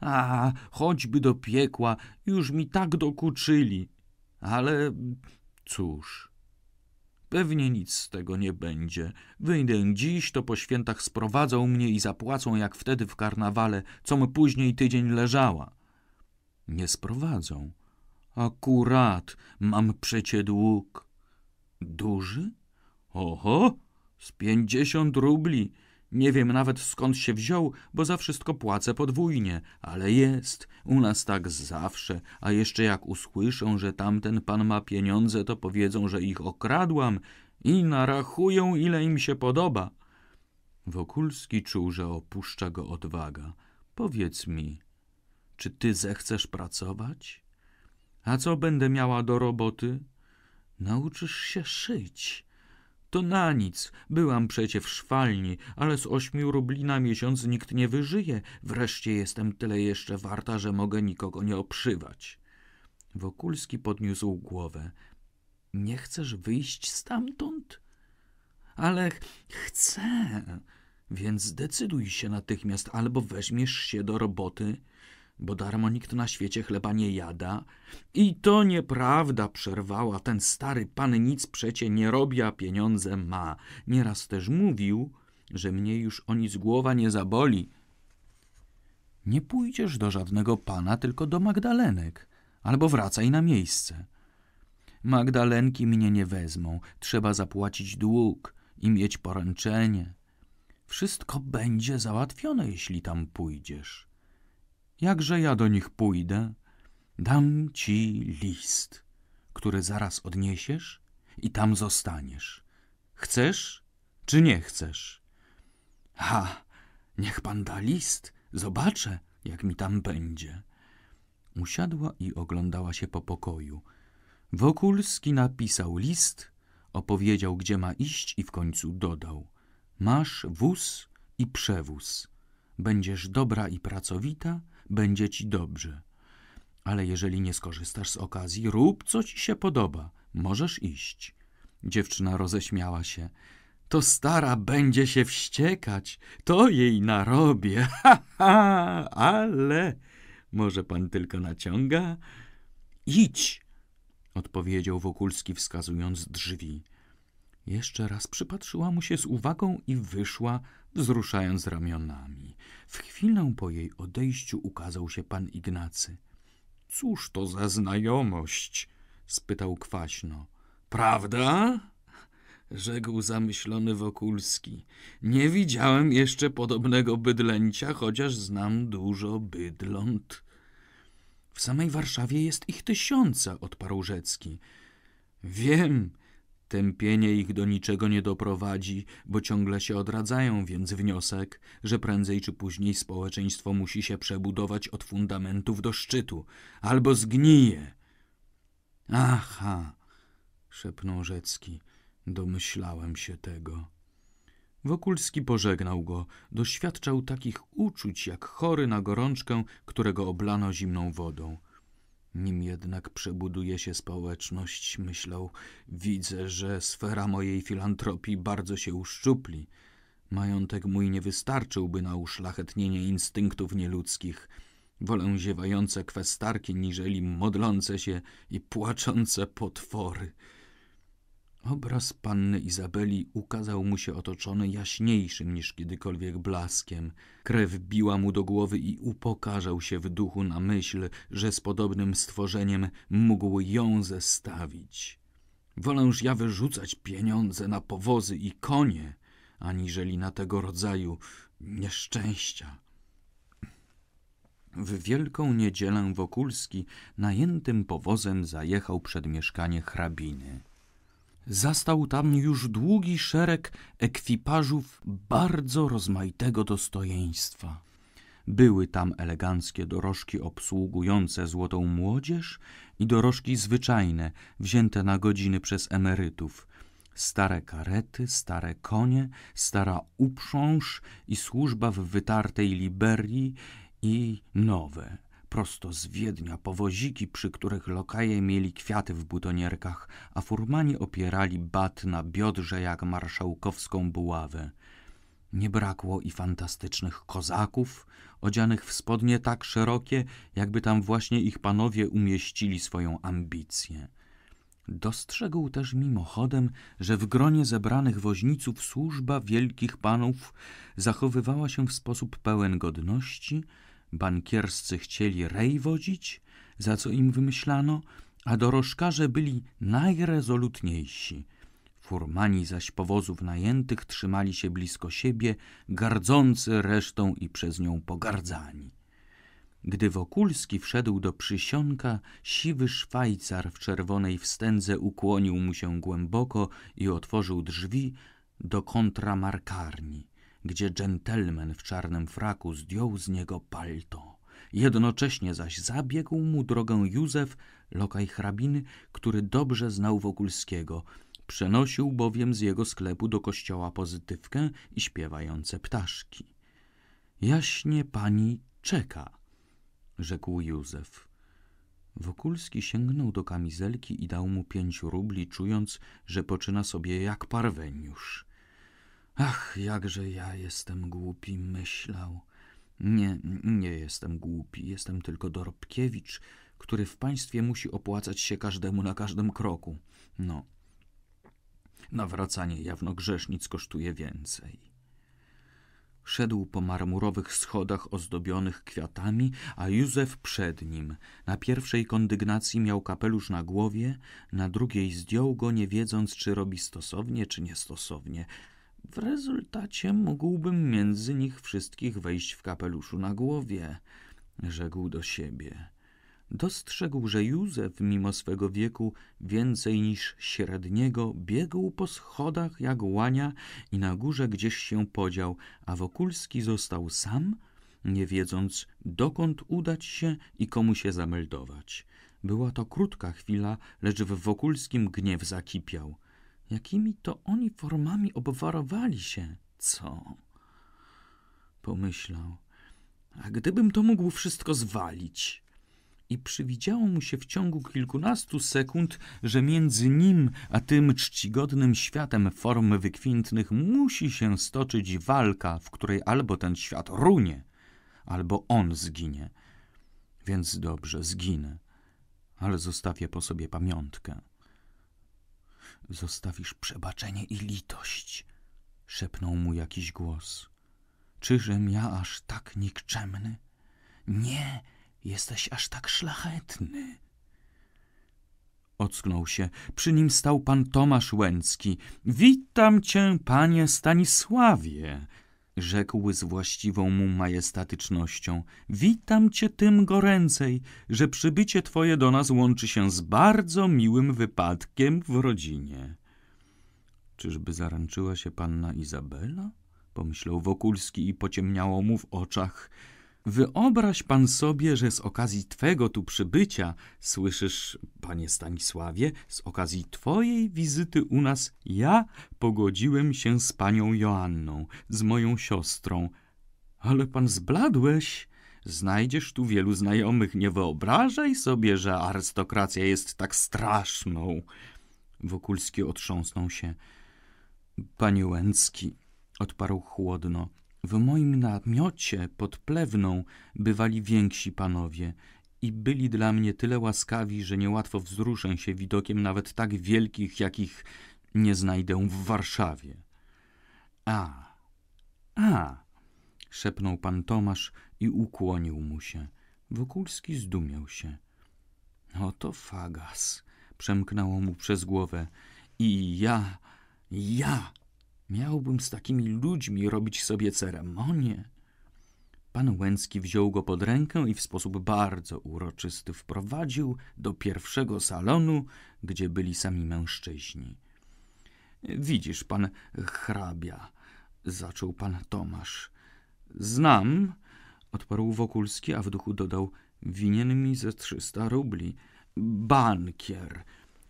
A, choćby do piekła, już mi tak dokuczyli. Ale cóż, pewnie nic z tego nie będzie. Wyjdę dziś, to po świętach sprowadzą mnie i zapłacą jak wtedy w karnawale, co my później tydzień leżała. Nie sprowadzą. Akurat mam przecie dług. Duży? Oho, z pięćdziesiąt rubli. Nie wiem nawet skąd się wziął, bo za wszystko płacę podwójnie, ale jest. U nas tak zawsze, a jeszcze jak usłyszą, że tamten pan ma pieniądze, to powiedzą, że ich okradłam i narachują, ile im się podoba. Wokulski czuł, że opuszcza go odwaga. Powiedz mi, czy ty zechcesz pracować? A co będę miała do roboty? Nauczysz się szyć. To na nic, byłam przecie w szwalni, ale z ośmiu rubli na miesiąc nikt nie wyżyje. Wreszcie jestem tyle jeszcze warta, że mogę nikogo nie oprzywać. Wokulski podniósł głowę. Nie chcesz wyjść stamtąd? Ale chcę, więc zdecyduj się natychmiast, albo weźmiesz się do roboty bo darmo nikt na świecie chleba nie jada. I to nieprawda, przerwała, ten stary pan nic przecie nie robi, a pieniądze ma. Nieraz też mówił, że mnie już o nic głowa nie zaboli. Nie pójdziesz do żadnego pana, tylko do Magdalenek, albo wracaj na miejsce. Magdalenki mnie nie wezmą, trzeba zapłacić dług i mieć poręczenie. Wszystko będzie załatwione, jeśli tam pójdziesz. Jakże ja do nich pójdę? Dam ci list, który zaraz odniesiesz i tam zostaniesz. Chcesz czy nie chcesz? Ha, niech pan da list, zobaczę, jak mi tam będzie. Usiadła i oglądała się po pokoju. Wokulski napisał list, opowiedział, gdzie ma iść i w końcu dodał. Masz wóz i przewóz. Będziesz dobra i pracowita, będzie ci dobrze. Ale jeżeli nie skorzystasz z okazji, rób co ci się podoba. Możesz iść. Dziewczyna roześmiała się. To stara będzie się wściekać. To jej narobię. [laughs] Ha, ha, ale może pan tylko naciąga? Idź, odpowiedział Wokulski, wskazując drzwi. Jeszcze raz przypatrzyła mu się z uwagą i wyszła, wzruszając ramionami. W chwilę po jej odejściu ukazał się pan Ignacy. Cóż to za znajomość? spytał kwaśno. Prawda? rzekł zamyślony Wokulski. Nie widziałem jeszcze podobnego bydlęcia, chociaż znam dużo bydląt. W samej Warszawie jest ich tysiąca, odparł Rzecki. Wiem, Tępienie ich do niczego nie doprowadzi, bo ciągle się odradzają, więc wniosek, że prędzej czy później społeczeństwo musi się przebudować od fundamentów do szczytu, albo zgnije. Aha, szepnął Rzecki, domyślałem się tego. Wokulski pożegnał go, doświadczał takich uczuć jak chory na gorączkę, którego oblano zimną wodą. Nim jednak przebuduje się społeczność, myślał, widzę, że sfera mojej filantropii bardzo się uszczupli. Majątek mój nie wystarczyłby na uszlachetnienie instynktów nieludzkich. Wolę ziewające kwestarki niżeli modlące się i płaczące potwory. Obraz panny Izabeli ukazał mu się otoczony jaśniejszym niż kiedykolwiek blaskiem. Krew biła mu do głowy i upokarzał się w duchu na myśl, że z podobnym stworzeniem mógł ją zestawić. Wolę ja wyrzucać pieniądze na powozy i konie, aniżeli na tego rodzaju nieszczęścia. W Wielką Niedzielę Wokulski najętym powozem zajechał przed mieszkanie hrabiny zastał tam już długi szereg ekwipażów bardzo rozmaitego dostojeństwa. Były tam eleganckie dorożki obsługujące złotą młodzież i dorożki zwyczajne, wzięte na godziny przez emerytów. Stare karety, stare konie, stara uprząż i służba w wytartej Liberii i nowe, prosto z Wiednia po woziki, przy których lokaje mieli kwiaty w butonierkach, a furmani opierali bat na biodrze jak marszałkowską buławę. Nie brakło i fantastycznych kozaków, odzianych w spodnie tak szerokie, jakby tam właśnie ich panowie umieścili swoją ambicję. Dostrzegł też mimochodem, że w gronie zebranych woźniców służba wielkich panów zachowywała się w sposób pełen godności – Bankierscy chcieli rej wodzić, za co im wymyślano, a dorożkarze byli najrezolutniejsi. Furmani zaś powozów najętych trzymali się blisko siebie, gardzący resztą i przez nią pogardzani. Gdy Wokulski wszedł do przysionka, siwy Szwajcar w czerwonej wstędze ukłonił mu się głęboko i otworzył drzwi do kontramarkarni gdzie dżentelmen w czarnym fraku zdjął z niego palto. Jednocześnie zaś zabiegł mu drogę Józef, lokaj hrabiny, który dobrze znał Wokulskiego. Przenosił bowiem z jego sklepu do kościoła pozytywkę i śpiewające ptaszki. Jaśnie pani czeka, rzekł Józef. Wokulski sięgnął do kamizelki i dał mu pięć rubli, czując, że poczyna sobie jak parweniusz. Ach, jakże ja jestem głupi, myślał. Nie, nie jestem głupi, jestem tylko Dorobkiewicz, który w państwie musi opłacać się każdemu na każdym kroku. No. Nawracanie jawno grzesznic kosztuje więcej. Szedł po marmurowych schodach ozdobionych kwiatami, a Józef przed nim. Na pierwszej kondygnacji miał kapelusz na głowie, na drugiej zdjął go, nie wiedząc, czy robi stosownie, czy niestosownie. W rezultacie mógłbym między nich wszystkich wejść w kapeluszu na głowie, rzekł do siebie. Dostrzegł, że Józef, mimo swego wieku więcej niż średniego, biegł po schodach jak łania i na górze gdzieś się podział, a Wokulski został sam, nie wiedząc dokąd udać się i komu się zameldować. Była to krótka chwila, lecz w Wokulskim gniew zakipiał – Jakimi to oni formami obwarowali się? Co? Pomyślał. A gdybym to mógł wszystko zwalić? I przywidziało mu się w ciągu kilkunastu sekund, że między nim a tym czcigodnym światem form wykwintnych musi się stoczyć walka, w której albo ten świat runie, albo on zginie. Więc dobrze, zginę, ale zostawię po sobie pamiątkę zostawisz przebaczenie i litość, szepnął mu jakiś głos. Czyżem ja aż tak nikczemny? Nie, jesteś aż tak szlachetny. Ocknął się. Przy nim stał pan Tomasz Łęcki. Witam cię, panie Stanisławie, rzekł z właściwą mu majestatycznością. Witam cię tym goręcej, że przybycie twoje do nas łączy się z bardzo miłym wypadkiem w rodzinie. Czyżby zaręczyła się panna Izabela? Pomyślał Wokulski i pociemniało mu w oczach. Wyobraź pan sobie, że z okazji twego tu przybycia, słyszysz, panie Stanisławie, z okazji twojej wizyty u nas, ja pogodziłem się z panią Joanną, z moją siostrą. Ale pan zbladłeś. Znajdziesz tu wielu znajomych, nie wyobrażaj sobie, że arystokracja jest tak straszną. Wokulski otrząsnął się. Panie Łęcki, odparł chłodno, w moim namiocie pod plewną bywali więksi panowie i byli dla mnie tyle łaskawi, że niełatwo wzruszę się widokiem nawet tak wielkich, jakich nie znajdę w Warszawie. A, a, szepnął pan Tomasz i ukłonił mu się. Wokulski zdumiał się. Oto fagas, przemknęło mu przez głowę. I ja, ja Miałbym z takimi ludźmi robić sobie ceremonię. Pan Łęcki wziął go pod rękę i w sposób bardzo uroczysty wprowadził do pierwszego salonu, gdzie byli sami mężczyźni. Widzisz, pan hrabia, zaczął pan Tomasz. Znam, odparł Wokulski, a w duchu dodał, winien mi ze trzysta rubli. Bankier,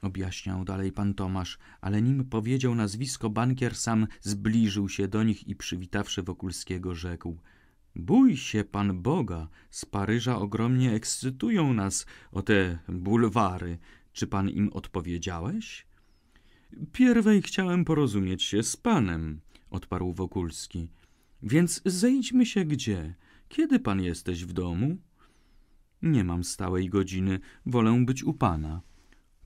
objaśniał dalej pan Tomasz, ale nim powiedział nazwisko, bankier sam zbliżył się do nich i przywitawszy Wokulskiego rzekł – Bój się pan Boga, z Paryża ogromnie ekscytują nas o te bulwary. Czy pan im odpowiedziałeś? Pierwej chciałem porozumieć się z panem, odparł Wokulski. Więc zejdźmy się gdzie? Kiedy pan jesteś w domu? Nie mam stałej godziny, wolę być u pana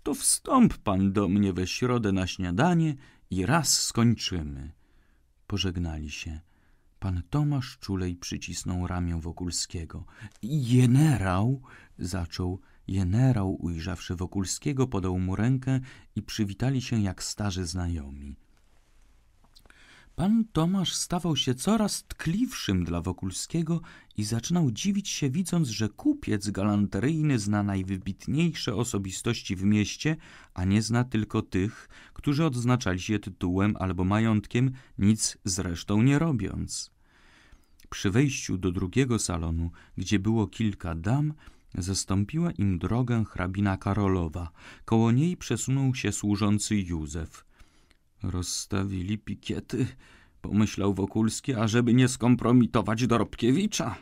to wstąp pan do mnie we środę na śniadanie i raz skończymy. Pożegnali się. Pan Tomasz czulej przycisnął ramię Wokulskiego. Jenerał, zaczął. Jenerał, ujrzawszy Wokulskiego, podał mu rękę i przywitali się jak starzy znajomi. Pan Tomasz stawał się coraz tkliwszym dla Wokulskiego i zaczynał dziwić się, widząc, że kupiec galanteryjny zna najwybitniejsze osobistości w mieście, a nie zna tylko tych, którzy odznaczali się tytułem albo majątkiem, nic zresztą nie robiąc. Przy wejściu do drugiego salonu, gdzie było kilka dam, zastąpiła im drogę hrabina Karolowa. Koło niej przesunął się służący Józef – Rozstawili pikiety, pomyślał Wokulski, ażeby nie skompromitować Dorobkiewicza.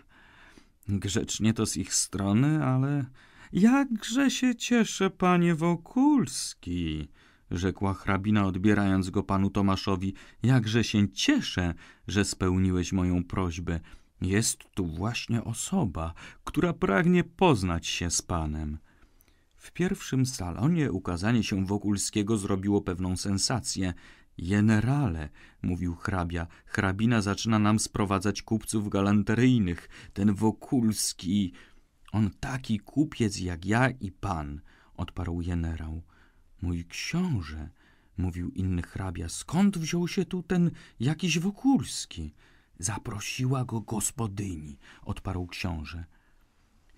Grzecznie to z ich strony, ale jakże się cieszę, panie Wokulski, rzekła hrabina, odbierając go panu Tomaszowi. Jakże się cieszę, że spełniłeś moją prośbę. Jest tu właśnie osoba, która pragnie poznać się z panem. W pierwszym salonie ukazanie się Wokulskiego zrobiło pewną sensację. Generale, mówił hrabia, hrabina zaczyna nam sprowadzać kupców galanteryjnych. Ten Wokulski. On taki kupiec jak ja i pan, odparł generał. Mój książę, mówił inny hrabia, skąd wziął się tu ten jakiś Wokulski? Zaprosiła go gospodyni, odparł książę.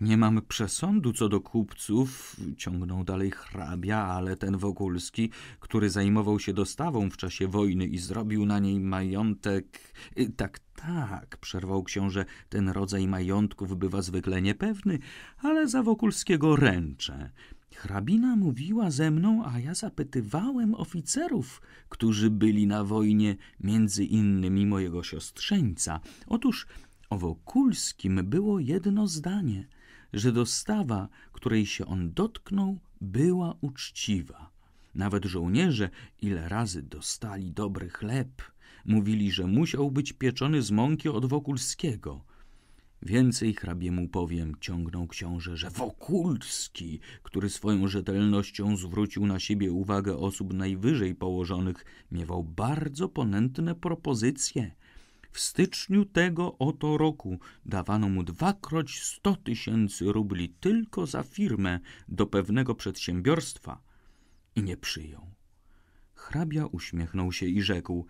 Nie mam przesądu co do kupców, ciągnął dalej hrabia, ale ten Wokulski, który zajmował się dostawą w czasie wojny i zrobił na niej majątek. Y, tak, tak, przerwał książę, ten rodzaj majątków bywa zwykle niepewny, ale za Wokulskiego ręczę. Hrabina mówiła ze mną, a ja zapytywałem oficerów, którzy byli na wojnie, między innymi mojego siostrzeńca. Otóż o Wokulskim było jedno zdanie – że dostawa, której się on dotknął, była uczciwa. Nawet żołnierze, ile razy dostali dobry chleb, mówili, że musiał być pieczony z mąki od Wokulskiego. Więcej hrabiemu powiem, ciągnął książę, że Wokulski, który swoją rzetelnością zwrócił na siebie uwagę osób najwyżej położonych, miewał bardzo ponętne propozycje – w styczniu tego oto roku dawano mu dwakroć sto tysięcy rubli tylko za firmę do pewnego przedsiębiorstwa i nie przyjął. Hrabia uśmiechnął się i rzekł: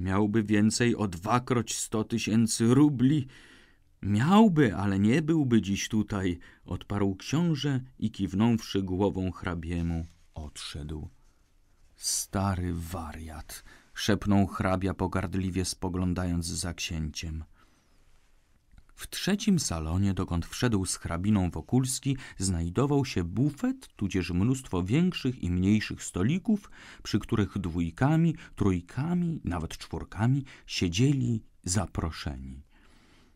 Miałby więcej o dwakroć sto tysięcy rubli. Miałby, ale nie byłby dziś tutaj, odparł książę i kiwnąwszy głową hrabiemu, odszedł. Stary wariat! szepnął hrabia pogardliwie spoglądając za księciem. W trzecim salonie, dokąd wszedł z hrabiną Wokulski, znajdował się bufet, tudzież mnóstwo większych i mniejszych stolików, przy których dwójkami, trójkami, nawet czwórkami siedzieli zaproszeni.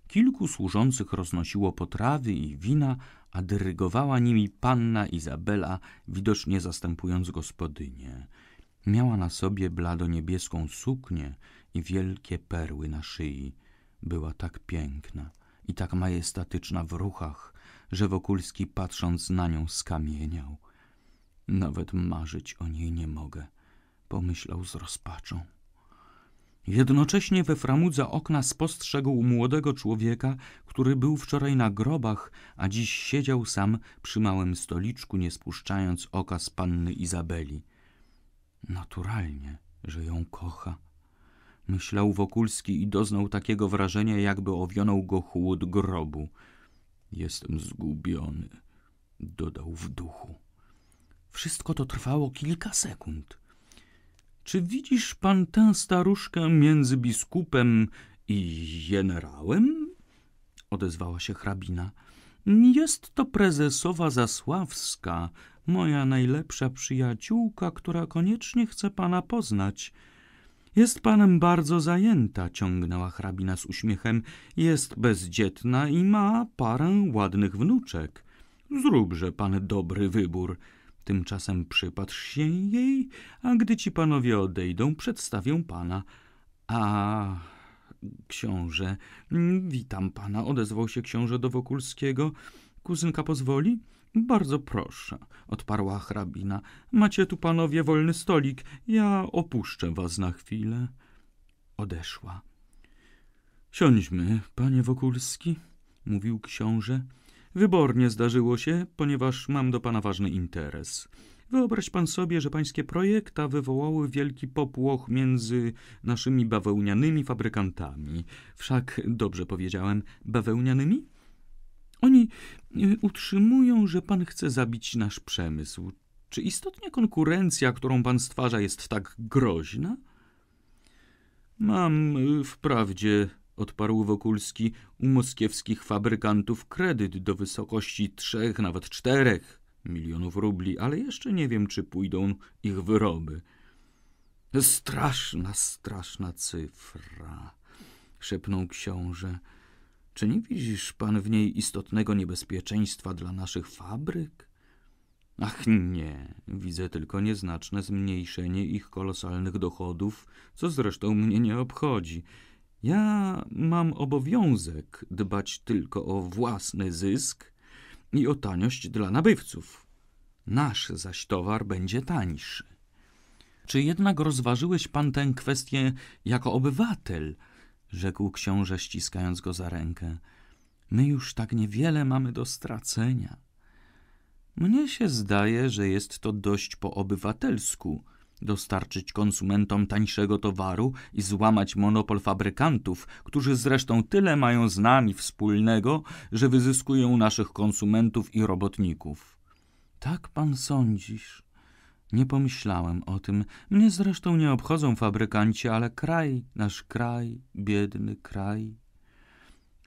Kilku służących roznosiło potrawy i wina, a dyrygowała nimi panna Izabela, widocznie zastępując gospodynię. Miała na sobie blado-niebieską suknię i wielkie perły na szyi. Była tak piękna i tak majestatyczna w ruchach, że Wokulski patrząc na nią skamieniał. Nawet marzyć o niej nie mogę, pomyślał z rozpaczą. Jednocześnie we framudze okna spostrzegł młodego człowieka, który był wczoraj na grobach, a dziś siedział sam przy małym stoliczku, nie spuszczając oka z panny Izabeli. Naturalnie, że ją kocha. Myślał Wokulski i doznał takiego wrażenia, jakby owionął go chłód grobu. Jestem zgubiony, dodał w duchu. Wszystko to trwało kilka sekund. Czy widzisz pan tę staruszkę między biskupem i generałem? Odezwała się hrabina. Jest to prezesowa Zasławska, moja najlepsza przyjaciółka, która koniecznie chce pana poznać. Jest panem bardzo zajęta, ciągnęła hrabina z uśmiechem. Jest bezdzietna i ma parę ładnych wnuczek. Zróbże pan dobry wybór. Tymczasem przypatrz się jej, a gdy ci panowie odejdą, przedstawię pana. A książę, mm, witam pana, odezwał się książę do Wokulskiego. Kuzynka pozwoli? Bardzo proszę, odparła hrabina. Macie tu panowie wolny stolik. Ja opuszczę was na chwilę. Odeszła. Siądźmy, panie Wokulski, mówił książę. Wybornie zdarzyło się, ponieważ mam do pana ważny interes. Wyobraź pan sobie, że pańskie projekta wywołały wielki popłoch między naszymi bawełnianymi fabrykantami. Wszak dobrze powiedziałem, bawełnianymi? Oni y, utrzymują, że pan chce zabić nasz przemysł. Czy istotnie konkurencja, którą pan stwarza, jest tak groźna? Mam y, wprawdzie, odparł Wokulski, u moskiewskich fabrykantów kredyt do wysokości trzech, nawet czterech milionów rubli, ale jeszcze nie wiem, czy pójdą ich wyroby. Straszna, straszna cyfra, szepnął książę. Czy nie widzisz pan w niej istotnego niebezpieczeństwa dla naszych fabryk? Ach nie, widzę tylko nieznaczne zmniejszenie ich kolosalnych dochodów, co zresztą mnie nie obchodzi. Ja mam obowiązek dbać tylko o własny zysk i o taniość dla nabywców. Nasz zaś towar będzie tańszy. Czy jednak rozważyłeś pan tę kwestię jako obywatel? rzekł książę, ściskając go za rękę. My już tak niewiele mamy do stracenia. Mnie się zdaje, że jest to dość po obywatelsku dostarczyć konsumentom tańszego towaru i złamać monopol fabrykantów, którzy zresztą tyle mają z nami wspólnego, że wyzyskują naszych konsumentów i robotników. Tak pan sądzisz? Nie pomyślałem o tym. Mnie zresztą nie obchodzą fabrykanci, ale kraj, nasz kraj, biedny kraj.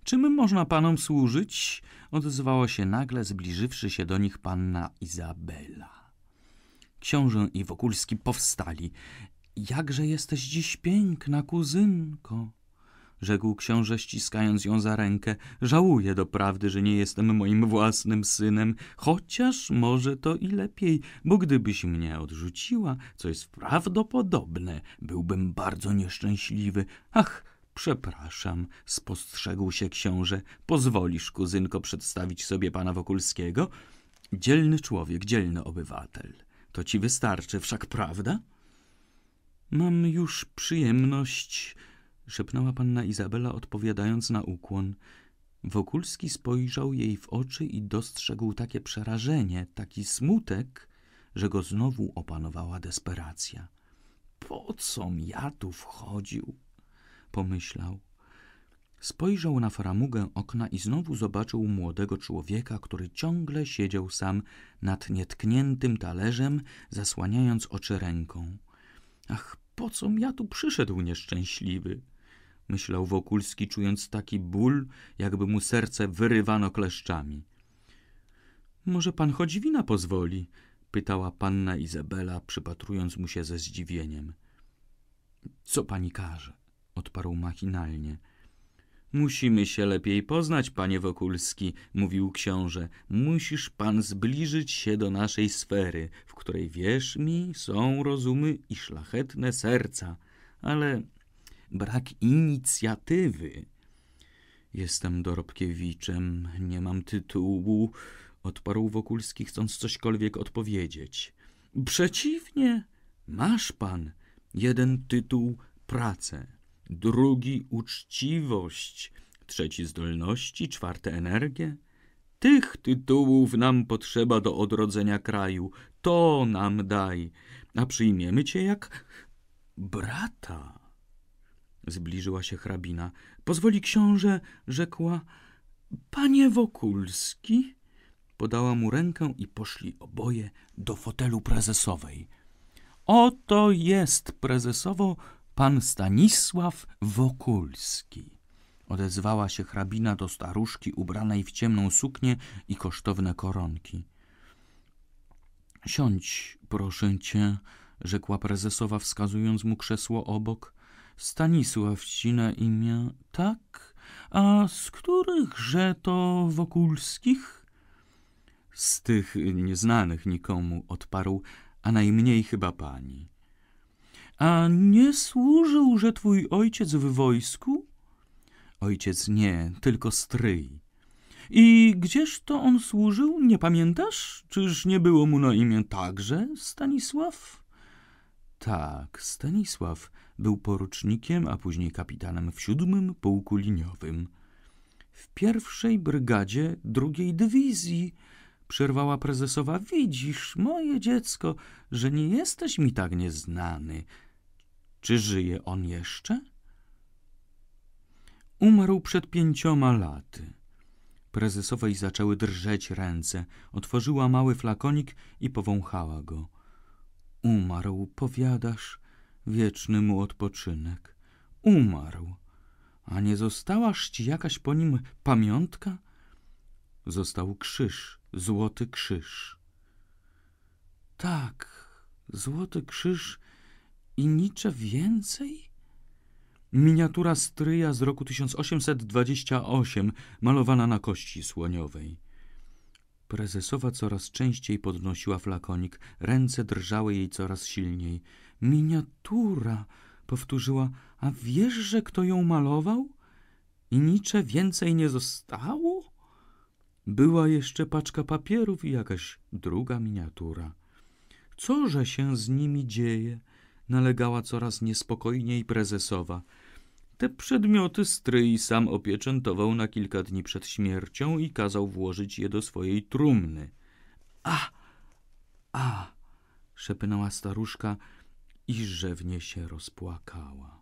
Czym można panom służyć? Odezwała się nagle, zbliżywszy się do nich panna Izabela. Książę i Wokulski powstali. Jakże jesteś dziś piękna, kuzynko! rzekł książę, ściskając ją za rękę. Żałuję doprawdy, że nie jestem moim własnym synem, chociaż może to i lepiej, bo gdybyś mnie odrzuciła, co jest prawdopodobne, byłbym bardzo nieszczęśliwy. Ach, przepraszam, spostrzegł się książę. Pozwolisz, kuzynko, przedstawić sobie pana Wokulskiego? Dzielny człowiek, dzielny obywatel. To ci wystarczy, wszak prawda? Mam już przyjemność szepnęła panna Izabela, odpowiadając na ukłon. Wokulski spojrzał jej w oczy i dostrzegł takie przerażenie, taki smutek, że go znowu opanowała desperacja. Po co ja tu wchodził? pomyślał. Spojrzał na faramugę okna i znowu zobaczył młodego człowieka, który ciągle siedział sam nad nietkniętym talerzem, zasłaniając oczy ręką. Ach, po co ja tu przyszedł nieszczęśliwy? myślał Wokulski, czując taki ból, jakby mu serce wyrywano kleszczami. Może pan choć wina pozwoli? pytała panna Izabela, przypatrując mu się ze zdziwieniem. Co pani każe? odparł machinalnie. Musimy się lepiej poznać, panie Wokulski, mówił książę. Musisz pan zbliżyć się do naszej sfery, w której wierz mi, są rozumy i szlachetne serca. Ale brak inicjatywy. Jestem dorobkiewiczem, nie mam tytułu, odparł Wokulski, chcąc cośkolwiek odpowiedzieć. Przeciwnie, masz pan jeden tytuł pracę, drugi uczciwość, trzeci zdolności, czwarte energię. Tych tytułów nam potrzeba do odrodzenia kraju. To nam daj, a przyjmiemy cię jak brata. Zbliżyła się hrabina. Pozwoli książę, rzekła. Panie Wokulski. Podała mu rękę i poszli oboje do fotelu prezesowej. Oto jest prezesowo pan Stanisław Wokulski. Odezwała się hrabina do staruszki ubranej w ciemną suknię i kosztowne koronki. Siądź, proszę cię, rzekła prezesowa, wskazując mu krzesło obok. Stanisław ci na imię, tak? A z którychże to Wokulskich? Z tych nieznanych nikomu, odparł, a najmniej chyba pani. A nie służył, że twój ojciec w wojsku? Ojciec nie, tylko stryj. I gdzież to on służył, nie pamiętasz? Czyż nie było mu na imię także Stanisław? Tak, Stanisław – był porucznikiem, a później kapitanem w siódmym pułku liniowym. W pierwszej brygadzie drugiej dywizji przerwała prezesowa. Widzisz, moje dziecko, że nie jesteś mi tak nieznany. Czy żyje on jeszcze? Umarł przed pięcioma laty. Prezesowej zaczęły drżeć ręce. Otworzyła mały flakonik i powąchała go. Umarł, powiadasz? wieczny mu odpoczynek. Umarł. A nie zostałaż ci jakaś po nim pamiątka? Został krzyż, złoty krzyż. Tak, złoty krzyż i nicze więcej? Miniatura stryja z roku 1828, malowana na kości słoniowej. Prezesowa coraz częściej podnosiła flakonik, ręce drżały jej coraz silniej. Miniatura, powtórzyła, a wiesz, że kto ją malował? I nicze więcej nie zostało? Była jeszcze paczka papierów i jakaś druga miniatura. Coże się z nimi dzieje? Nalegała coraz niespokojniej prezesowa. Te przedmioty stryj sam opieczętował na kilka dni przed śmiercią i kazał włożyć je do swojej trumny. A! A! szepnęła staruszka, i rzewnie się rozpłakała.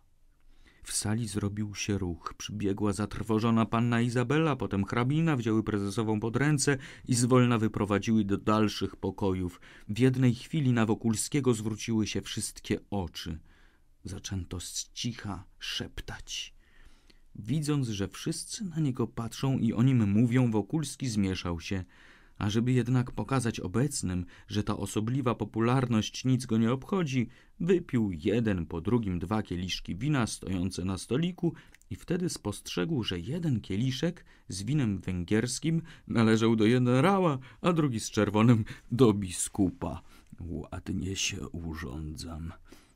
W sali zrobił się ruch. Przybiegła zatrwożona panna Izabela, potem hrabina, wzięły prezesową pod ręce i zwolna wyprowadziły do dalszych pokojów. W jednej chwili na Wokulskiego zwróciły się wszystkie oczy. Zaczęto z cicha szeptać. Widząc, że wszyscy na niego patrzą i o nim mówią, Wokulski zmieszał się – Ażeby jednak pokazać obecnym, że ta osobliwa popularność nic go nie obchodzi, wypił jeden po drugim dwa kieliszki wina stojące na stoliku i wtedy spostrzegł, że jeden kieliszek z winem węgierskim należał do generała, a drugi z czerwonym do biskupa. Ładnie się urządzam.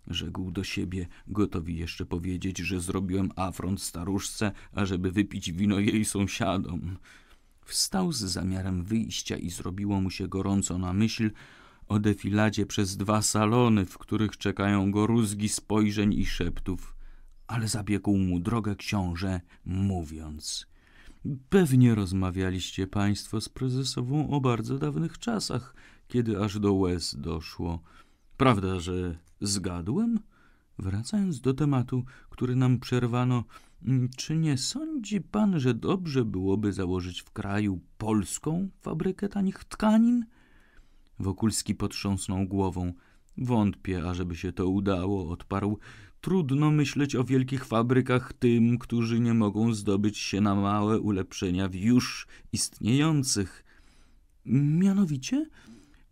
Rzekł do siebie, gotowi jeszcze powiedzieć, że zrobiłem afront staruszce, ażeby wypić wino jej sąsiadom. Wstał z zamiarem wyjścia i zrobiło mu się gorąco na myśl o defiladzie przez dwa salony, w których czekają go rózgi spojrzeń i szeptów. Ale zabiegł mu drogę książę, mówiąc – Pewnie rozmawialiście państwo z prezesową o bardzo dawnych czasach, kiedy aż do łez doszło. Prawda, że zgadłem? Wracając do tematu, który nam przerwano, Mm, czy nie sądzi pan, że dobrze byłoby założyć w kraju polską fabrykę tanich tkanin? Wokulski potrząsnął głową. Wątpię, ażeby się to udało, odparł. Trudno myśleć o wielkich fabrykach tym, którzy nie mogą zdobyć się na małe ulepszenia w już istniejących. Mianowicie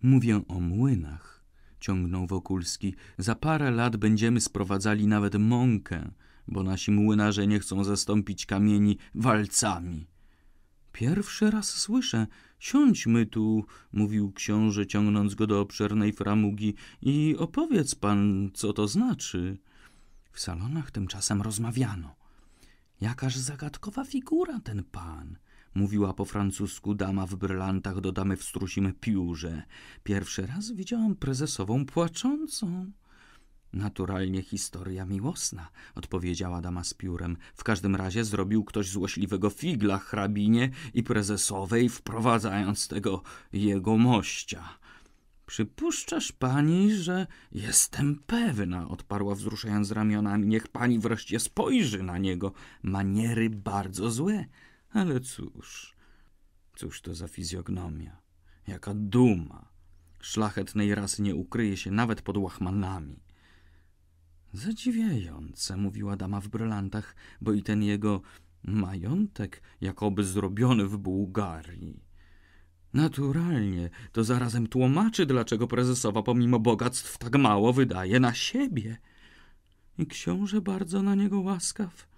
mówię o młynach, ciągnął Wokulski. Za parę lat będziemy sprowadzali nawet mąkę bo nasi młynarze nie chcą zastąpić kamieni walcami. Pierwszy raz słyszę. Siądźmy tu, mówił książę, ciągnąc go do obszernej framugi, i opowiedz pan, co to znaczy. W salonach tymczasem rozmawiano. Jakaż zagadkowa figura ten pan mówiła po francusku dama w brylantach do damy w strusim piórze. Pierwszy raz widziałam prezesową płaczącą. Naturalnie historia miłosna, odpowiedziała dama z piórem. W każdym razie zrobił ktoś złośliwego figla hrabinie i prezesowej, wprowadzając tego jegomościa. Przypuszczasz pani, że jestem pewna, odparła wzruszając ramionami. Niech pani wreszcie spojrzy na niego. Maniery bardzo złe, ale cóż, cóż to za fizjognomia, jaka duma. Szlachetnej rasy nie ukryje się nawet pod łachmanami. Zadziwiające, mówiła dama w brylantach, bo i ten jego majątek jakoby zrobiony w Bułgarii. Naturalnie, to zarazem tłumaczy, dlaczego prezesowa pomimo bogactw tak mało wydaje na siebie. I książę bardzo na niego łaskaw.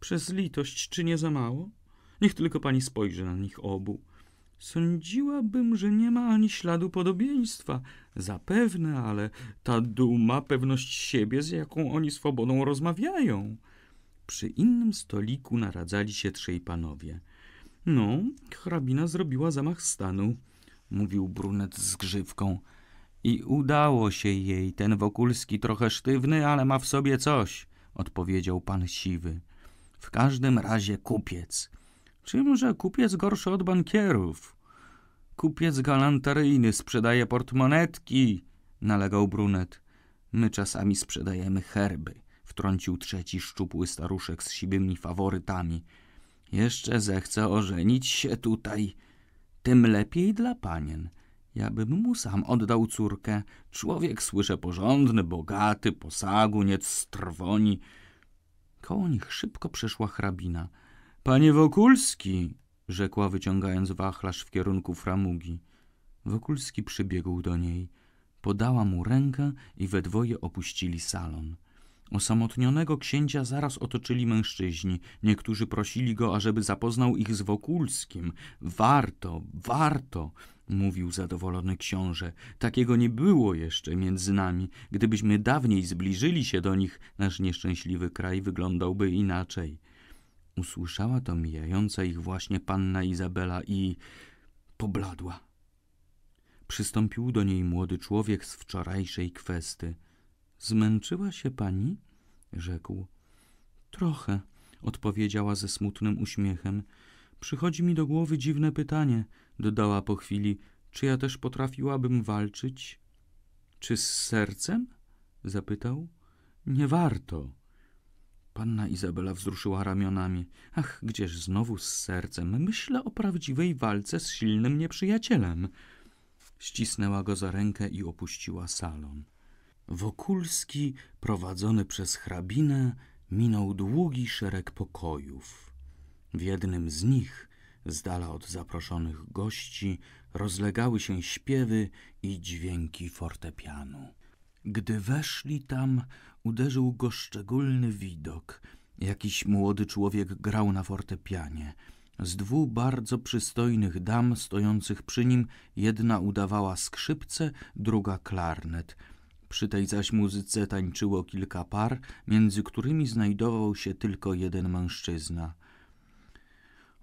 Przez litość, czy nie za mało? Niech tylko pani spojrzy na nich obu. Sądziłabym, że nie ma ani śladu podobieństwa. Zapewne, ale ta duma, pewność siebie, z jaką oni swobodą rozmawiają. Przy innym stoliku naradzali się trzej panowie. No, hrabina zrobiła zamach stanu, mówił brunet z grzywką. I udało się jej. Ten Wokulski trochę sztywny, ale ma w sobie coś, odpowiedział pan siwy. W każdym razie kupiec. Czymże kupiec gorszy od bankierów? Kupiec galantaryjny sprzedaje portmonetki, nalegał brunet. My czasami sprzedajemy herby, wtrącił trzeci szczupły staruszek z siwymi faworytami. Jeszcze zechce ożenić się tutaj. Tym lepiej dla panien. Ja bym mu sam oddał córkę. Człowiek, słyszę, porządny, bogaty, posagu, niec strwoni. Koło nich szybko przeszła hrabina – Panie Wokulski, rzekła wyciągając wachlarz w kierunku framugi. Wokulski przybiegł do niej. Podała mu rękę i we dwoje opuścili salon. Osamotnionego księcia zaraz otoczyli mężczyźni. Niektórzy prosili go, ażeby zapoznał ich z Wokulskim. Warto, warto, mówił zadowolony książę. Takiego nie było jeszcze między nami. Gdybyśmy dawniej zbliżyli się do nich, nasz nieszczęśliwy kraj wyglądałby inaczej. Usłyszała to mijająca ich właśnie panna Izabela i pobladła. Przystąpił do niej młody człowiek z wczorajszej kwesty. Zmęczyła się pani? rzekł. Trochę, odpowiedziała ze smutnym uśmiechem. Przychodzi mi do głowy dziwne pytanie, dodała po chwili. Czy ja też potrafiłabym walczyć? Czy z sercem? zapytał. Nie warto, Panna Izabela wzruszyła ramionami. Ach, gdzież znowu z sercem? Myślę o prawdziwej walce z silnym nieprzyjacielem. Ścisnęła go za rękę i opuściła salon. Wokulski, prowadzony przez hrabinę, minął długi szereg pokojów. W jednym z nich, z dala od zaproszonych gości, rozlegały się śpiewy i dźwięki fortepianu. Gdy weszli tam, uderzył go szczególny widok. Jakiś młody człowiek grał na fortepianie. Z dwóch bardzo przystojnych dam stojących przy nim jedna udawała skrzypce, druga klarnet. Przy tej zaś muzyce tańczyło kilka par, między którymi znajdował się tylko jeden mężczyzna.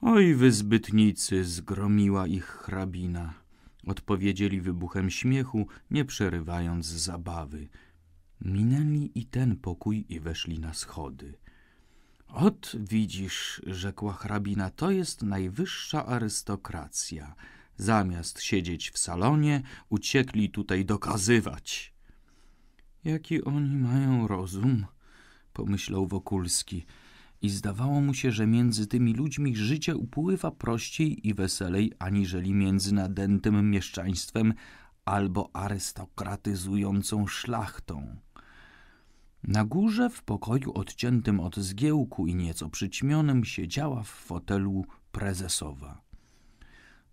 Oj, wyzbytnicy! zgromiła ich hrabina. Odpowiedzieli wybuchem śmiechu, nie przerywając zabawy. Minęli i ten pokój i weszli na schody. Ot, widzisz, rzekła hrabina, to jest najwyższa arystokracja. Zamiast siedzieć w salonie, uciekli tutaj dokazywać. Jaki oni mają rozum, pomyślał Wokulski i zdawało mu się, że między tymi ludźmi życie upływa prościej i weselej, aniżeli między nadętym mieszczaństwem albo arystokratyzującą szlachtą. Na górze, w pokoju odciętym od zgiełku i nieco przyćmionym, siedziała w fotelu prezesowa.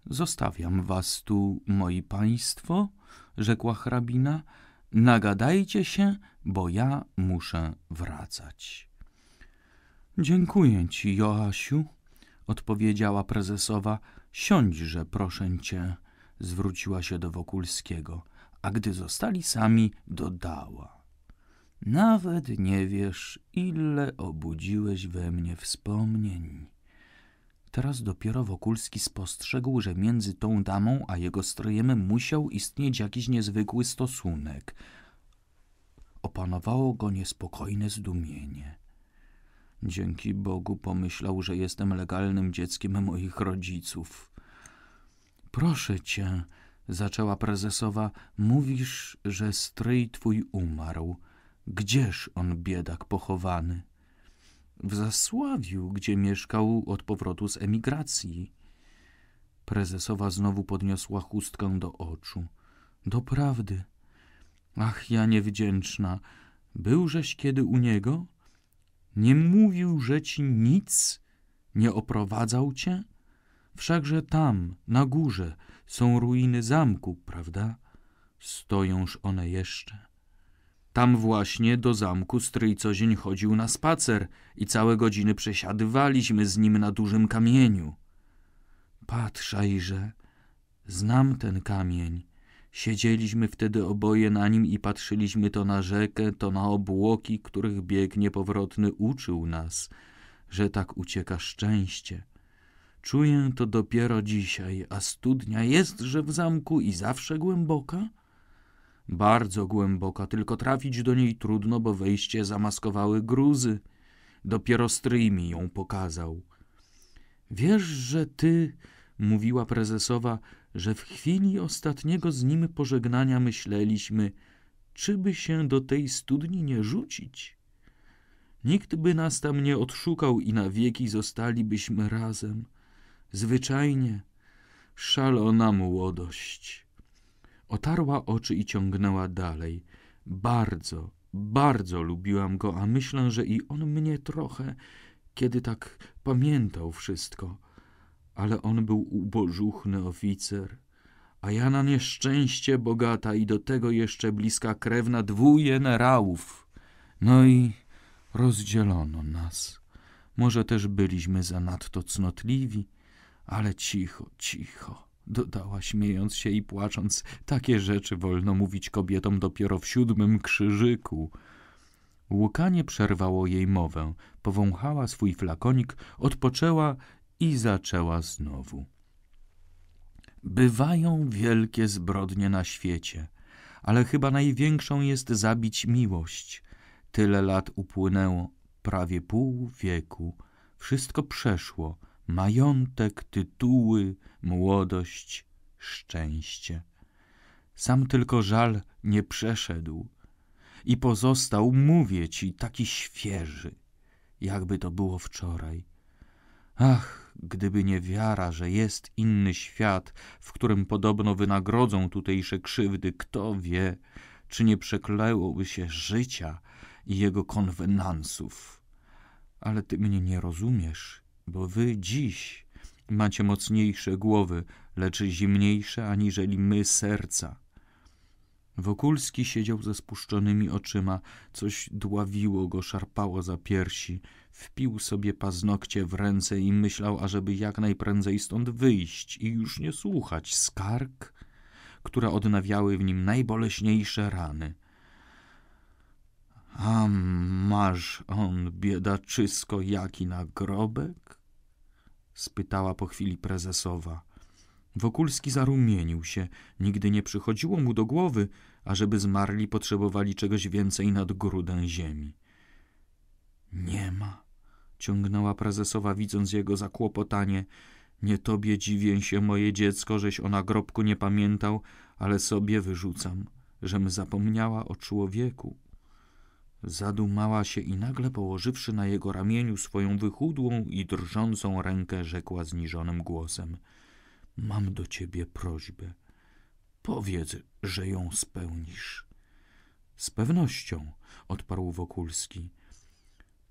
Zostawiam was tu, moi państwo, rzekła hrabina. Nagadajcie się, bo ja muszę wracać. Dziękuję ci, Joasiu, odpowiedziała prezesowa. Siądźże, proszę cię, zwróciła się do Wokulskiego, a gdy zostali sami, dodała. Nawet nie wiesz, ile obudziłeś we mnie wspomnień. Teraz dopiero Wokulski spostrzegł, że między tą damą a jego strojem musiał istnieć jakiś niezwykły stosunek. Opanowało go niespokojne zdumienie. Dzięki Bogu pomyślał, że jestem legalnym dzieckiem moich rodziców. Proszę cię, zaczęła prezesowa, mówisz, że stryj twój umarł. Gdzież on, biedak, pochowany? W Zasławiu, gdzie mieszkał od powrotu z emigracji. Prezesowa znowu podniosła chustkę do oczu. Doprawdy. Ach, ja niewdzięczna. Byłżeś kiedy u niego? nie mówił, że ci nic, nie oprowadzał cię? Wszakże tam, na górze, są ruiny zamku, prawda? Stojąż one jeszcze. Tam właśnie do zamku stryj co dzień chodził na spacer i całe godziny przesiadywaliśmy z nim na dużym kamieniu. Patrzajże, znam ten kamień Siedzieliśmy wtedy oboje na nim i patrzyliśmy to na rzekę, to na obłoki, których bieg niepowrotny uczył nas, że tak ucieka szczęście. Czuję to dopiero dzisiaj, a studnia jestże w zamku i zawsze głęboka? Bardzo głęboka, tylko trafić do niej trudno, bo wejście zamaskowały gruzy. Dopiero stryj mi ją pokazał. Wiesz, że ty, mówiła prezesowa, że w chwili ostatniego z nim pożegnania myśleliśmy, czyby się do tej studni nie rzucić. Nikt by nas tam nie odszukał i na wieki zostalibyśmy razem. Zwyczajnie szalona młodość. Otarła oczy i ciągnęła dalej. Bardzo, bardzo lubiłam go, a myślę, że i on mnie trochę, kiedy tak pamiętał wszystko ale on był ubożuchny oficer, a ja na nieszczęście bogata i do tego jeszcze bliska krewna generałów. No i rozdzielono nas. Może też byliśmy zanadto cnotliwi, ale cicho, cicho, dodała śmiejąc się i płacząc. Takie rzeczy wolno mówić kobietom dopiero w siódmym krzyżyku. Łukanie przerwało jej mowę, powąchała swój flakonik, odpoczęła i zaczęła znowu. Bywają wielkie zbrodnie na świecie, ale chyba największą jest zabić miłość. Tyle lat upłynęło, prawie pół wieku, wszystko przeszło, majątek, tytuły, młodość, szczęście. Sam tylko żal nie przeszedł i pozostał, mówię ci, taki świeży, jakby to było wczoraj. Ach, gdyby nie wiara, że jest inny świat, w którym podobno wynagrodzą tutejsze krzywdy, kto wie, czy nie przeklęłoby się życia i jego konwenansów. Ale ty mnie nie rozumiesz, bo wy dziś macie mocniejsze głowy, lecz zimniejsze aniżeli my serca. Wokulski siedział ze spuszczonymi oczyma, coś dławiło go, szarpało za piersi, Wpił sobie paznokcie w ręce i myślał, ażeby jak najprędzej stąd wyjść i już nie słuchać skarg, które odnawiały w nim najboleśniejsze rany. A masz on, biedaczysko, jaki nagrobek? spytała po chwili prezesowa. Wokulski zarumienił się. Nigdy nie przychodziło mu do głowy, ażeby zmarli potrzebowali czegoś więcej nad grudę ziemi. Nie ma, ciągnęła prezesowa, widząc jego zakłopotanie. Nie tobie dziwię się, moje dziecko, żeś o nagrobku nie pamiętał, ale sobie wyrzucam, żem zapomniała o człowieku. Zadumała się i nagle położywszy na jego ramieniu swoją wychudłą i drżącą rękę, rzekła zniżonym głosem – mam do ciebie prośbę. Powiedz, że ją spełnisz. Z pewnością – odparł Wokulski.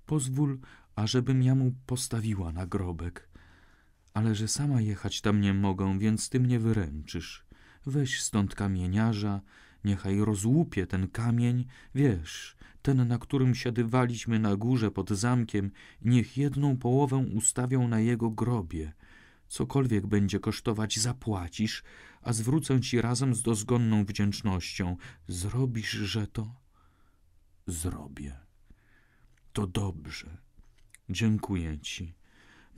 Pozwól, ażebym ja mu postawiła nagrobek. Ale że sama jechać tam nie mogę, więc ty mnie wyręczysz. Weź stąd kamieniarza, niechaj rozłupie ten kamień, wiesz, ten, na którym siadywaliśmy na górze pod zamkiem, niech jedną połowę ustawią na jego grobie. Cokolwiek będzie kosztować, zapłacisz, a zwrócę ci razem z dozgonną wdzięcznością. Zrobisz, że to? Zrobię. To dobrze dziękuję Ci.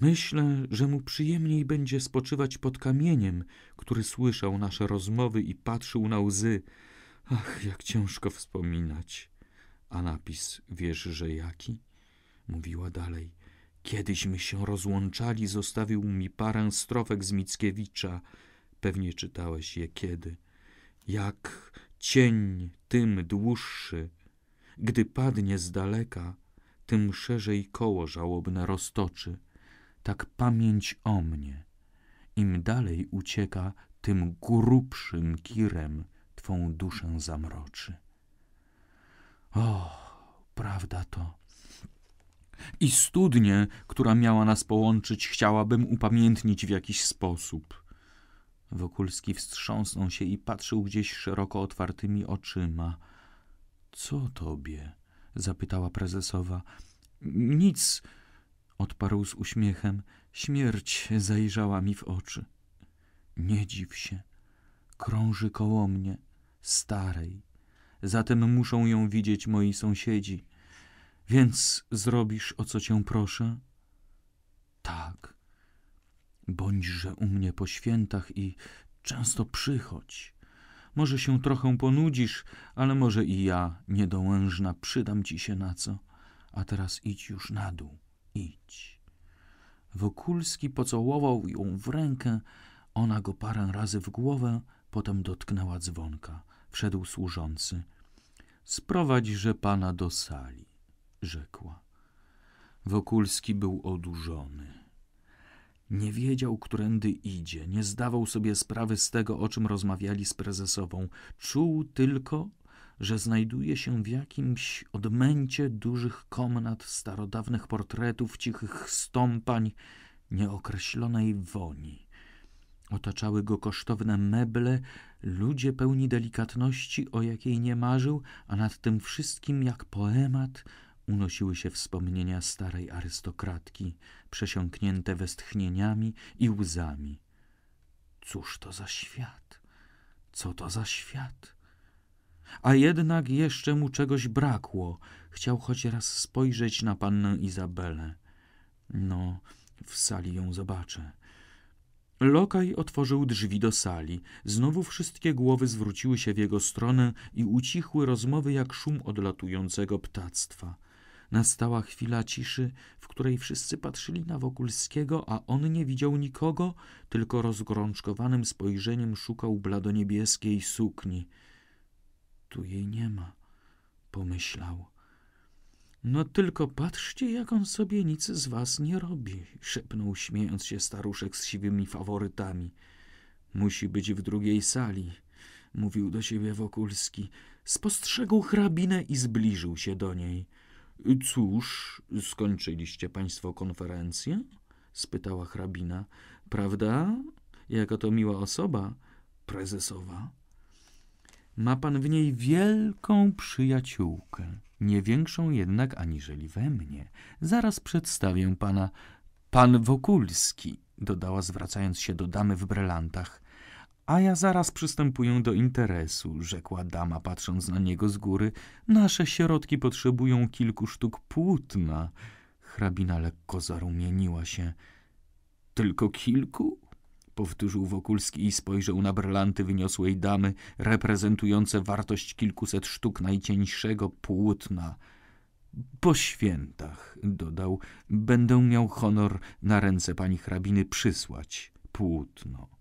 Myślę, że mu przyjemniej będzie spoczywać pod kamieniem, który słyszał nasze rozmowy i patrzył na łzy. Ach, jak ciężko wspominać. A napis wiesz, że jaki? Mówiła dalej. Kiedyśmy się rozłączali, zostawił mi parę strofek z Mickiewicza. Pewnie czytałeś je kiedy. Jak cień tym dłuższy, gdy padnie z daleka, tym szerzej koło żałobne roztoczy, tak pamięć o mnie. Im dalej ucieka, tym grubszym kirem twą duszę zamroczy. O, prawda to. I studnię, która miała nas połączyć, chciałabym upamiętnić w jakiś sposób. Wokulski wstrząsnął się i patrzył gdzieś szeroko otwartymi oczyma. Co tobie? zapytała prezesowa. Nic, odparł z uśmiechem. Śmierć zajrzała mi w oczy. Nie dziw się. Krąży koło mnie, starej. Zatem muszą ją widzieć moi sąsiedzi. Więc zrobisz, o co cię proszę? Tak. Bądźże u mnie po świętach i często przychodź. Może się trochę ponudzisz, ale może i ja, niedołężna, przydam ci się na co. A teraz idź już na dół, idź. Wokulski pocałował ją w rękę, ona go parę razy w głowę, potem dotknęła dzwonka. Wszedł służący. Sprowadźże pana do sali, rzekła. Wokulski był odurzony. Nie wiedział, którędy idzie, nie zdawał sobie sprawy z tego, o czym rozmawiali z prezesową. Czuł tylko, że znajduje się w jakimś odmęcie dużych komnat, starodawnych portretów, cichych stąpań, nieokreślonej woni. Otaczały go kosztowne meble, ludzie pełni delikatności, o jakiej nie marzył, a nad tym wszystkim jak poemat unosiły się wspomnienia starej arystokratki, przesiąknięte westchnieniami i łzami. Cóż to za świat? Co to za świat? A jednak jeszcze mu czegoś brakło. Chciał choć raz spojrzeć na pannę Izabelę. No, w sali ją zobaczę. Lokaj otworzył drzwi do sali. Znowu wszystkie głowy zwróciły się w jego stronę i ucichły rozmowy jak szum odlatującego ptactwa. Nastała chwila ciszy, w której wszyscy patrzyli na Wokulskiego, a on nie widział nikogo, tylko rozgorączkowanym spojrzeniem szukał bladoniebieskiej sukni. Tu jej nie ma, pomyślał. No tylko patrzcie, jak on sobie nic z was nie robi, szepnął śmiejąc się staruszek z siwymi faworytami. Musi być w drugiej sali, mówił do siebie Wokulski. Spostrzegł hrabinę i zbliżył się do niej. Cóż, skończyliście państwo konferencję? spytała hrabina. Prawda? Jaka to miła osoba, prezesowa. Ma pan w niej wielką przyjaciółkę, nie większą jednak aniżeli we mnie. Zaraz przedstawię pana. Pan Wokulski, dodała zwracając się do damy w brelantach. A ja zaraz przystępuję do interesu, rzekła dama, patrząc na niego z góry. Nasze środki potrzebują kilku sztuk płótna. Hrabina lekko zarumieniła się. Tylko kilku? powtórzył Wokulski i spojrzał na brylanty wyniosłej damy, reprezentujące wartość kilkuset sztuk najcieńszego płótna. Po świętach, dodał, będę miał honor na ręce pani hrabiny przysłać płótno.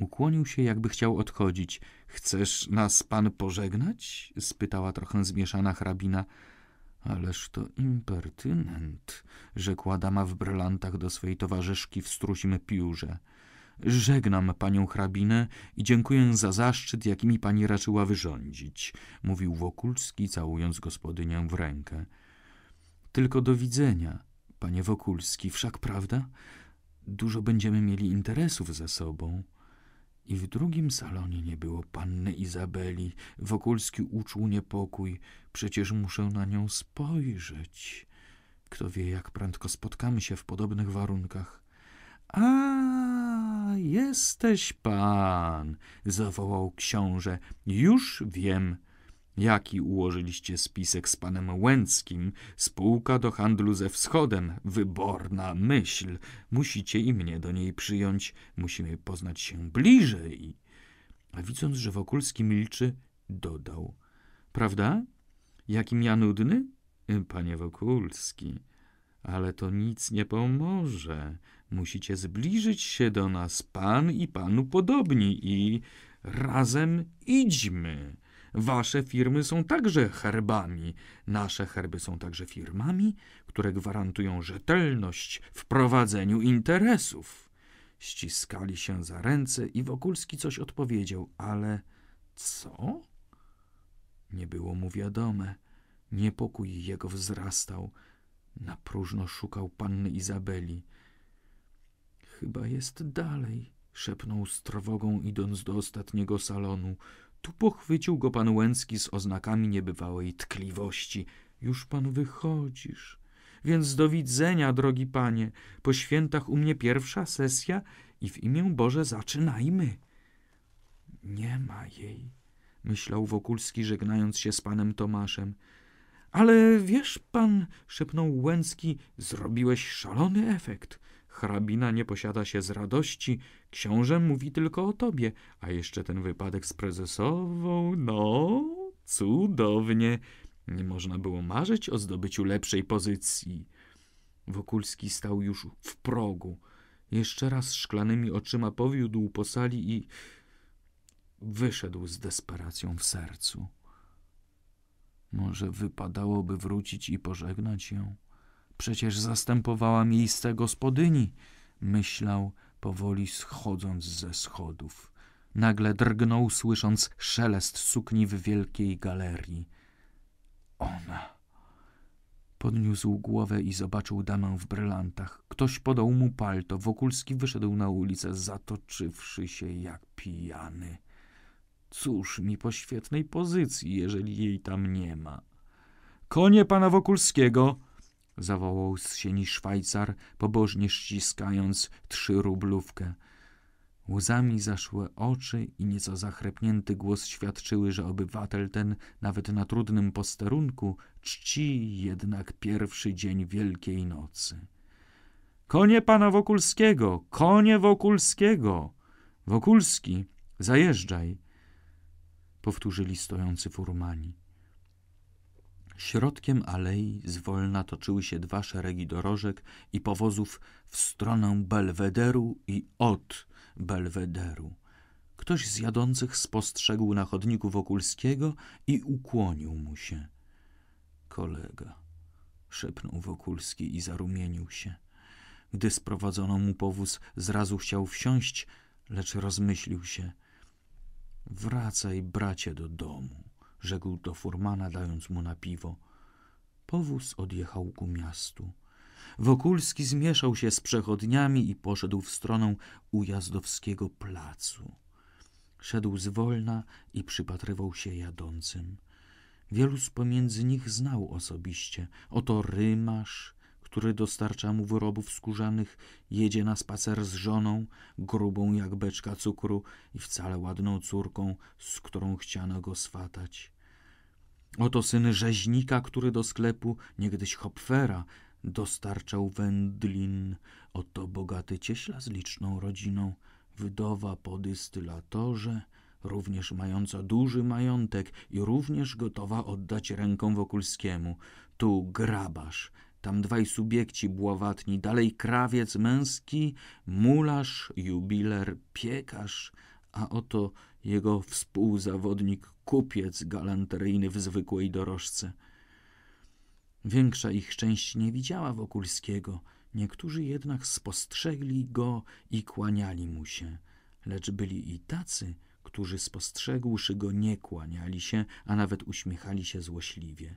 Ukłonił się, jakby chciał odchodzić. Chcesz nas pan pożegnać? spytała trochę zmieszana hrabina. Ależ to impertynent, rzekła dama w brylantach do swojej towarzyszki w strusim piórze. Żegnam panią hrabinę i dziękuję za zaszczyt, jaki mi pani raczyła wyrządzić, mówił Wokulski, całując gospodynię w rękę. Tylko do widzenia, panie Wokulski, wszak prawda? Dużo będziemy mieli interesów ze sobą. I w drugim salonie nie było panny Izabeli. Wokulski uczuł niepokój. Przecież muszę na nią spojrzeć. Kto wie, jak prędko spotkamy się w podobnych warunkach. A, jesteś pan, zawołał książę. Już wiem, Jaki ułożyliście spisek z panem Łęckim? Spółka do handlu ze wschodem. Wyborna myśl. Musicie i mnie do niej przyjąć. Musimy poznać się bliżej. A widząc, że Wokulski milczy, dodał. Prawda? Jakim ja nudny? Panie Wokulski, ale to nic nie pomoże. Musicie zbliżyć się do nas, pan i panu podobni i razem idźmy. Wasze firmy są także herbami. Nasze herby są także firmami, które gwarantują rzetelność w prowadzeniu interesów. Ściskali się za ręce i Wokulski coś odpowiedział, ale co? Nie było mu wiadome. Niepokój jego wzrastał. Na próżno szukał panny Izabeli. Chyba jest dalej, szepnął z trwogą, idąc do ostatniego salonu. Tu pochwycił go pan Łęcki z oznakami niebywałej tkliwości. Już pan wychodzisz. Więc do widzenia, drogi panie. Po świętach u mnie pierwsza sesja i w imię Boże zaczynajmy. Nie ma jej, myślał Wokulski, żegnając się z panem Tomaszem. Ale wiesz pan, szepnął Łęcki, zrobiłeś szalony efekt. Hrabina nie posiada się z radości, książę mówi tylko o tobie, a jeszcze ten wypadek z prezesową, no, cudownie. Nie można było marzyć o zdobyciu lepszej pozycji. Wokulski stał już w progu. Jeszcze raz szklanymi oczyma powiódł po sali i wyszedł z desperacją w sercu. Może wypadałoby wrócić i pożegnać ją? Przecież zastępowała miejsce gospodyni, myślał, powoli schodząc ze schodów. Nagle drgnął, słysząc szelest sukni w wielkiej galerii. Ona. Podniósł głowę i zobaczył damę w brylantach. Ktoś podał mu palto. Wokulski wyszedł na ulicę, zatoczywszy się jak pijany. Cóż mi po świetnej pozycji, jeżeli jej tam nie ma. Konie pana Wokulskiego! zawołał z sieni Szwajcar, pobożnie ściskając trzy rublówkę. Łzami zaszłe oczy i nieco zachrepnięty głos świadczyły, że obywatel ten, nawet na trudnym posterunku, czci jednak pierwszy dzień Wielkiej Nocy. Konie pana Wokulskiego! Konie Wokulskiego! Wokulski, zajeżdżaj! Powtórzyli stojący furmani. Środkiem alei zwolna toczyły się dwa szeregi dorożek i powozów w stronę belwederu i od belwederu. Ktoś z jadących spostrzegł na chodniku Wokulskiego i ukłonił mu się. Kolega, szepnął Wokulski i zarumienił się. Gdy sprowadzono mu powóz, zrazu chciał wsiąść, lecz rozmyślił się. Wracaj, bracie, do domu rzekł do furmana, dając mu na piwo. Powóz odjechał ku miastu. Wokulski zmieszał się z przechodniami i poszedł w stronę ujazdowskiego placu. Szedł zwolna i przypatrywał się jadącym. Wielu z pomiędzy nich znał osobiście. Oto rymarz, który dostarcza mu wyrobów skórzanych, jedzie na spacer z żoną, grubą jak beczka cukru i wcale ładną córką, z którą chciano go swatać. Oto syn rzeźnika, który do sklepu niegdyś Hopfera dostarczał wędlin. Oto bogaty cieśla z liczną rodziną, wdowa po dystylatorze, również mająca duży majątek i również gotowa oddać ręką Wokulskiemu. Tu grabarz, tam dwaj subiekci bławatni, dalej krawiec męski, mularz, jubiler, piekarz, a oto jego współzawodnik, kupiec galanteryjny w zwykłej dorożce. Większa ich część nie widziała Wokulskiego, niektórzy jednak spostrzegli go i kłaniali mu się, lecz byli i tacy, którzy spostrzegłszy go nie kłaniali się, a nawet uśmiechali się złośliwie.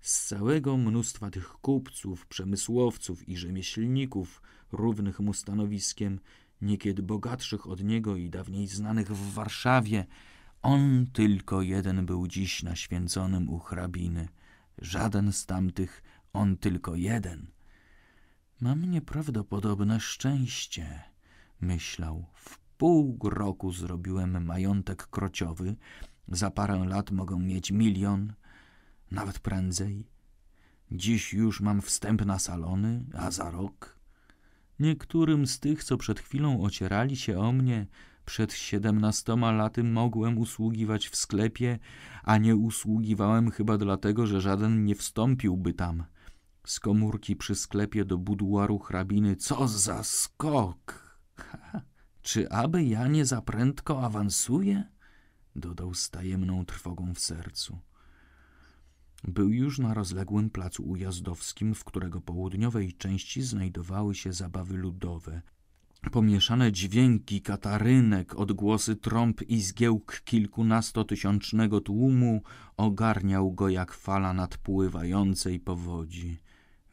Z całego mnóstwa tych kupców, przemysłowców i rzemieślników, równych mu stanowiskiem, niekiedy bogatszych od niego i dawniej znanych w Warszawie. On tylko jeden był dziś na święconym u hrabiny. Żaden z tamtych, on tylko jeden. Mam nieprawdopodobne szczęście, myślał. W pół roku zrobiłem majątek krociowy. Za parę lat mogę mieć milion, nawet prędzej. Dziś już mam wstęp na salony, a za rok Niektórym z tych, co przed chwilą ocierali się o mnie, przed siedemnastoma laty mogłem usługiwać w sklepie, a nie usługiwałem chyba dlatego, że żaden nie wstąpiłby tam. Z komórki przy sklepie do buduaru hrabiny, co za skok! [laughs] czy aby ja nie za prędko awansuję? Dodał z tajemną trwogą w sercu. Był już na rozległym placu ujazdowskim, w którego południowej części znajdowały się zabawy ludowe. Pomieszane dźwięki katarynek, odgłosy trąb i zgiełk kilkunastotysiącznego tłumu ogarniał go jak fala nadpływającej powodzi.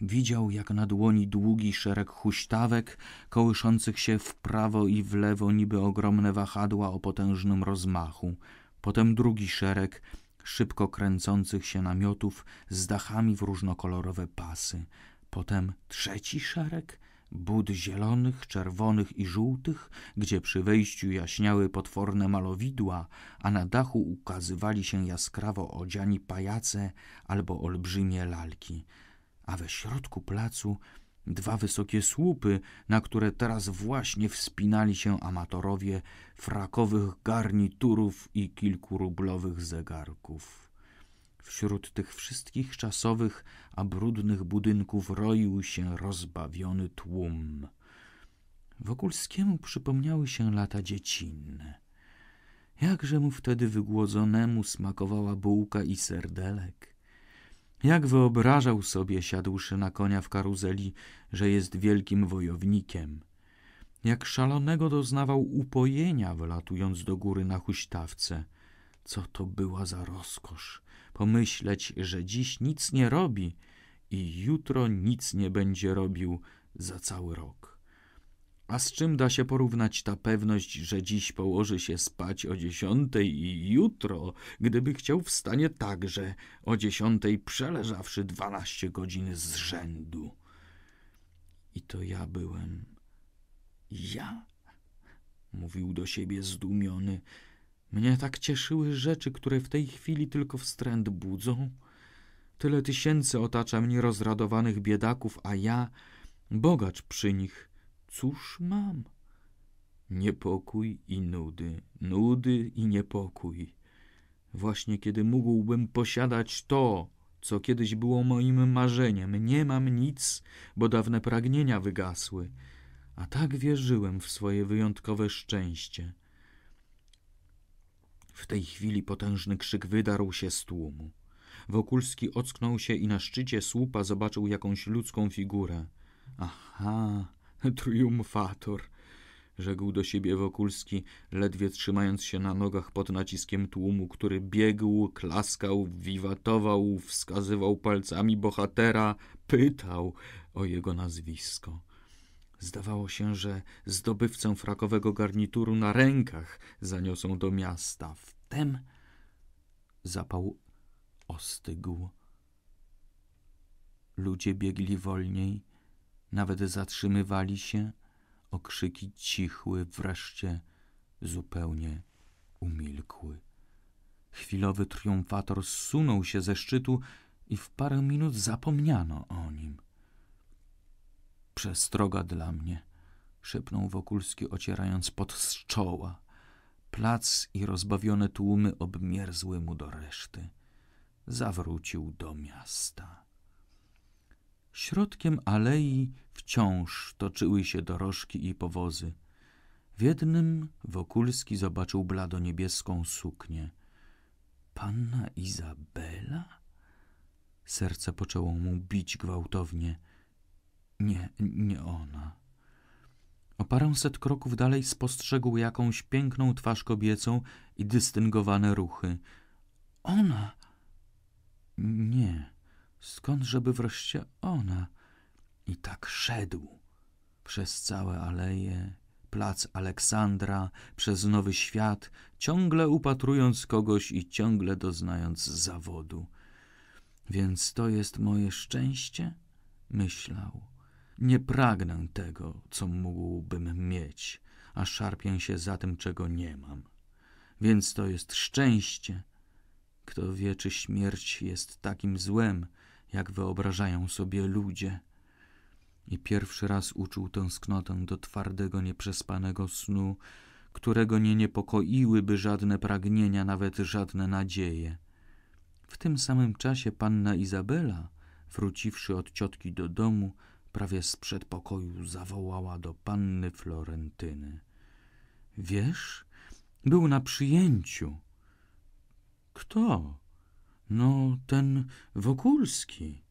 Widział jak na dłoni długi szereg huśtawek, kołyszących się w prawo i w lewo niby ogromne wahadła o potężnym rozmachu. Potem drugi szereg, szybko kręcących się namiotów z dachami w różnokolorowe pasy. Potem trzeci szereg bud zielonych, czerwonych i żółtych, gdzie przy wejściu jaśniały potworne malowidła, a na dachu ukazywali się jaskrawo odziani pajace albo olbrzymie lalki, a we środku placu dwa wysokie słupy, na które teraz właśnie wspinali się amatorowie frakowych garniturów i kilkurublowych zegarków. Wśród tych wszystkich czasowych, a brudnych budynków roił się rozbawiony tłum. Wokulskiemu przypomniały się lata dziecinne. Jakże mu wtedy wygłodzonemu smakowała bułka i serdelek jak wyobrażał sobie, siadłszy na konia w karuzeli, że jest wielkim wojownikiem. Jak szalonego doznawał upojenia, wylatując do góry na huśtawce. Co to była za rozkosz! Pomyśleć, że dziś nic nie robi i jutro nic nie będzie robił za cały rok. A z czym da się porównać ta pewność, że dziś położy się spać o dziesiątej i jutro, gdyby chciał wstanie także o dziesiątej, przeleżawszy dwanaście godzin z rzędu? I to ja byłem. Ja? Mówił do siebie zdumiony. Mnie tak cieszyły rzeczy, które w tej chwili tylko wstręt budzą. Tyle tysięcy otacza mnie rozradowanych biedaków, a ja, bogacz przy nich – Cóż mam? Niepokój i nudy, nudy i niepokój. Właśnie kiedy mógłbym posiadać to, co kiedyś było moim marzeniem, nie mam nic, bo dawne pragnienia wygasły, a tak wierzyłem w swoje wyjątkowe szczęście. W tej chwili potężny krzyk wydarł się z tłumu. Wokulski ocknął się i na szczycie słupa zobaczył jakąś ludzką figurę. Aha, Triumfator! rzekł do siebie Wokulski, ledwie trzymając się na nogach pod naciskiem tłumu, który biegł, klaskał, wiwatował, wskazywał palcami bohatera, pytał o jego nazwisko. Zdawało się, że zdobywcę frakowego garnituru na rękach zaniosą do miasta. Wtem zapał ostygł. Ludzie biegli wolniej nawet zatrzymywali się, okrzyki cichły, wreszcie zupełnie umilkły. Chwilowy triumfator zsunął się ze szczytu i w parę minut zapomniano o nim. Przestroga dla mnie, szepnął Wokulski, ocierając pot z czoła. Plac i rozbawione tłumy obmierzły mu do reszty. Zawrócił do miasta. Środkiem alei wciąż toczyły się dorożki i powozy. W jednym Wokulski zobaczył blado-niebieską suknię. Panna Izabela? Serce poczęło mu bić gwałtownie. Nie, nie ona. O paręset kroków dalej spostrzegł jakąś piękną twarz kobiecą i dystyngowane ruchy. Ona! Nie. Skądżeby wreszcie ona? I tak szedł przez całe aleje, plac Aleksandra, przez Nowy Świat, ciągle upatrując kogoś i ciągle doznając zawodu. Więc to jest moje szczęście? Myślał. Nie pragnę tego, co mógłbym mieć, a szarpię się za tym, czego nie mam. Więc to jest szczęście. Kto wie, czy śmierć jest takim złem, jak wyobrażają sobie ludzie. I pierwszy raz uczuł tęsknotę do twardego, nieprzespanego snu, którego nie niepokoiłyby żadne pragnienia, nawet żadne nadzieje. W tym samym czasie panna Izabela, wróciwszy od ciotki do domu, prawie z przedpokoju zawołała do panny Florentyny. Wiesz, był na przyjęciu. Kto? No, ten Wokulski.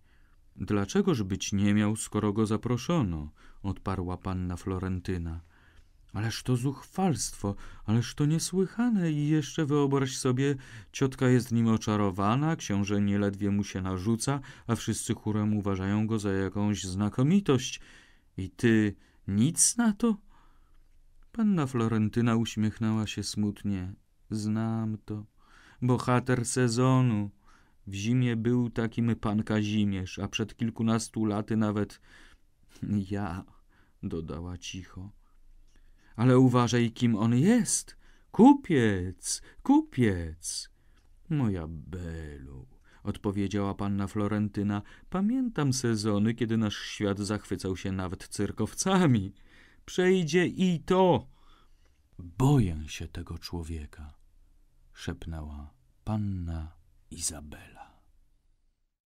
Dlaczegoż być nie miał, skoro go zaproszono? odparła panna Florentyna. Ależ to zuchwalstwo, ależ to niesłychane i jeszcze wyobraź sobie, ciotka jest nim oczarowana, książę nieledwie mu się narzuca, a wszyscy chórem uważają go za jakąś znakomitość. I ty nic na to? Panna Florentyna uśmiechnęła się smutnie. Znam to. Bohater sezonu. W zimie był takim pan Kazimierz, a przed kilkunastu laty nawet [laughs] ja, dodała cicho. Ale uważaj, kim on jest. Kupiec, kupiec. Moja Belu, odpowiedziała panna Florentyna, pamiętam sezony, kiedy nasz świat zachwycał się nawet cyrkowcami. Przejdzie i to. Boję się tego człowieka, szepnęła panna Izabela.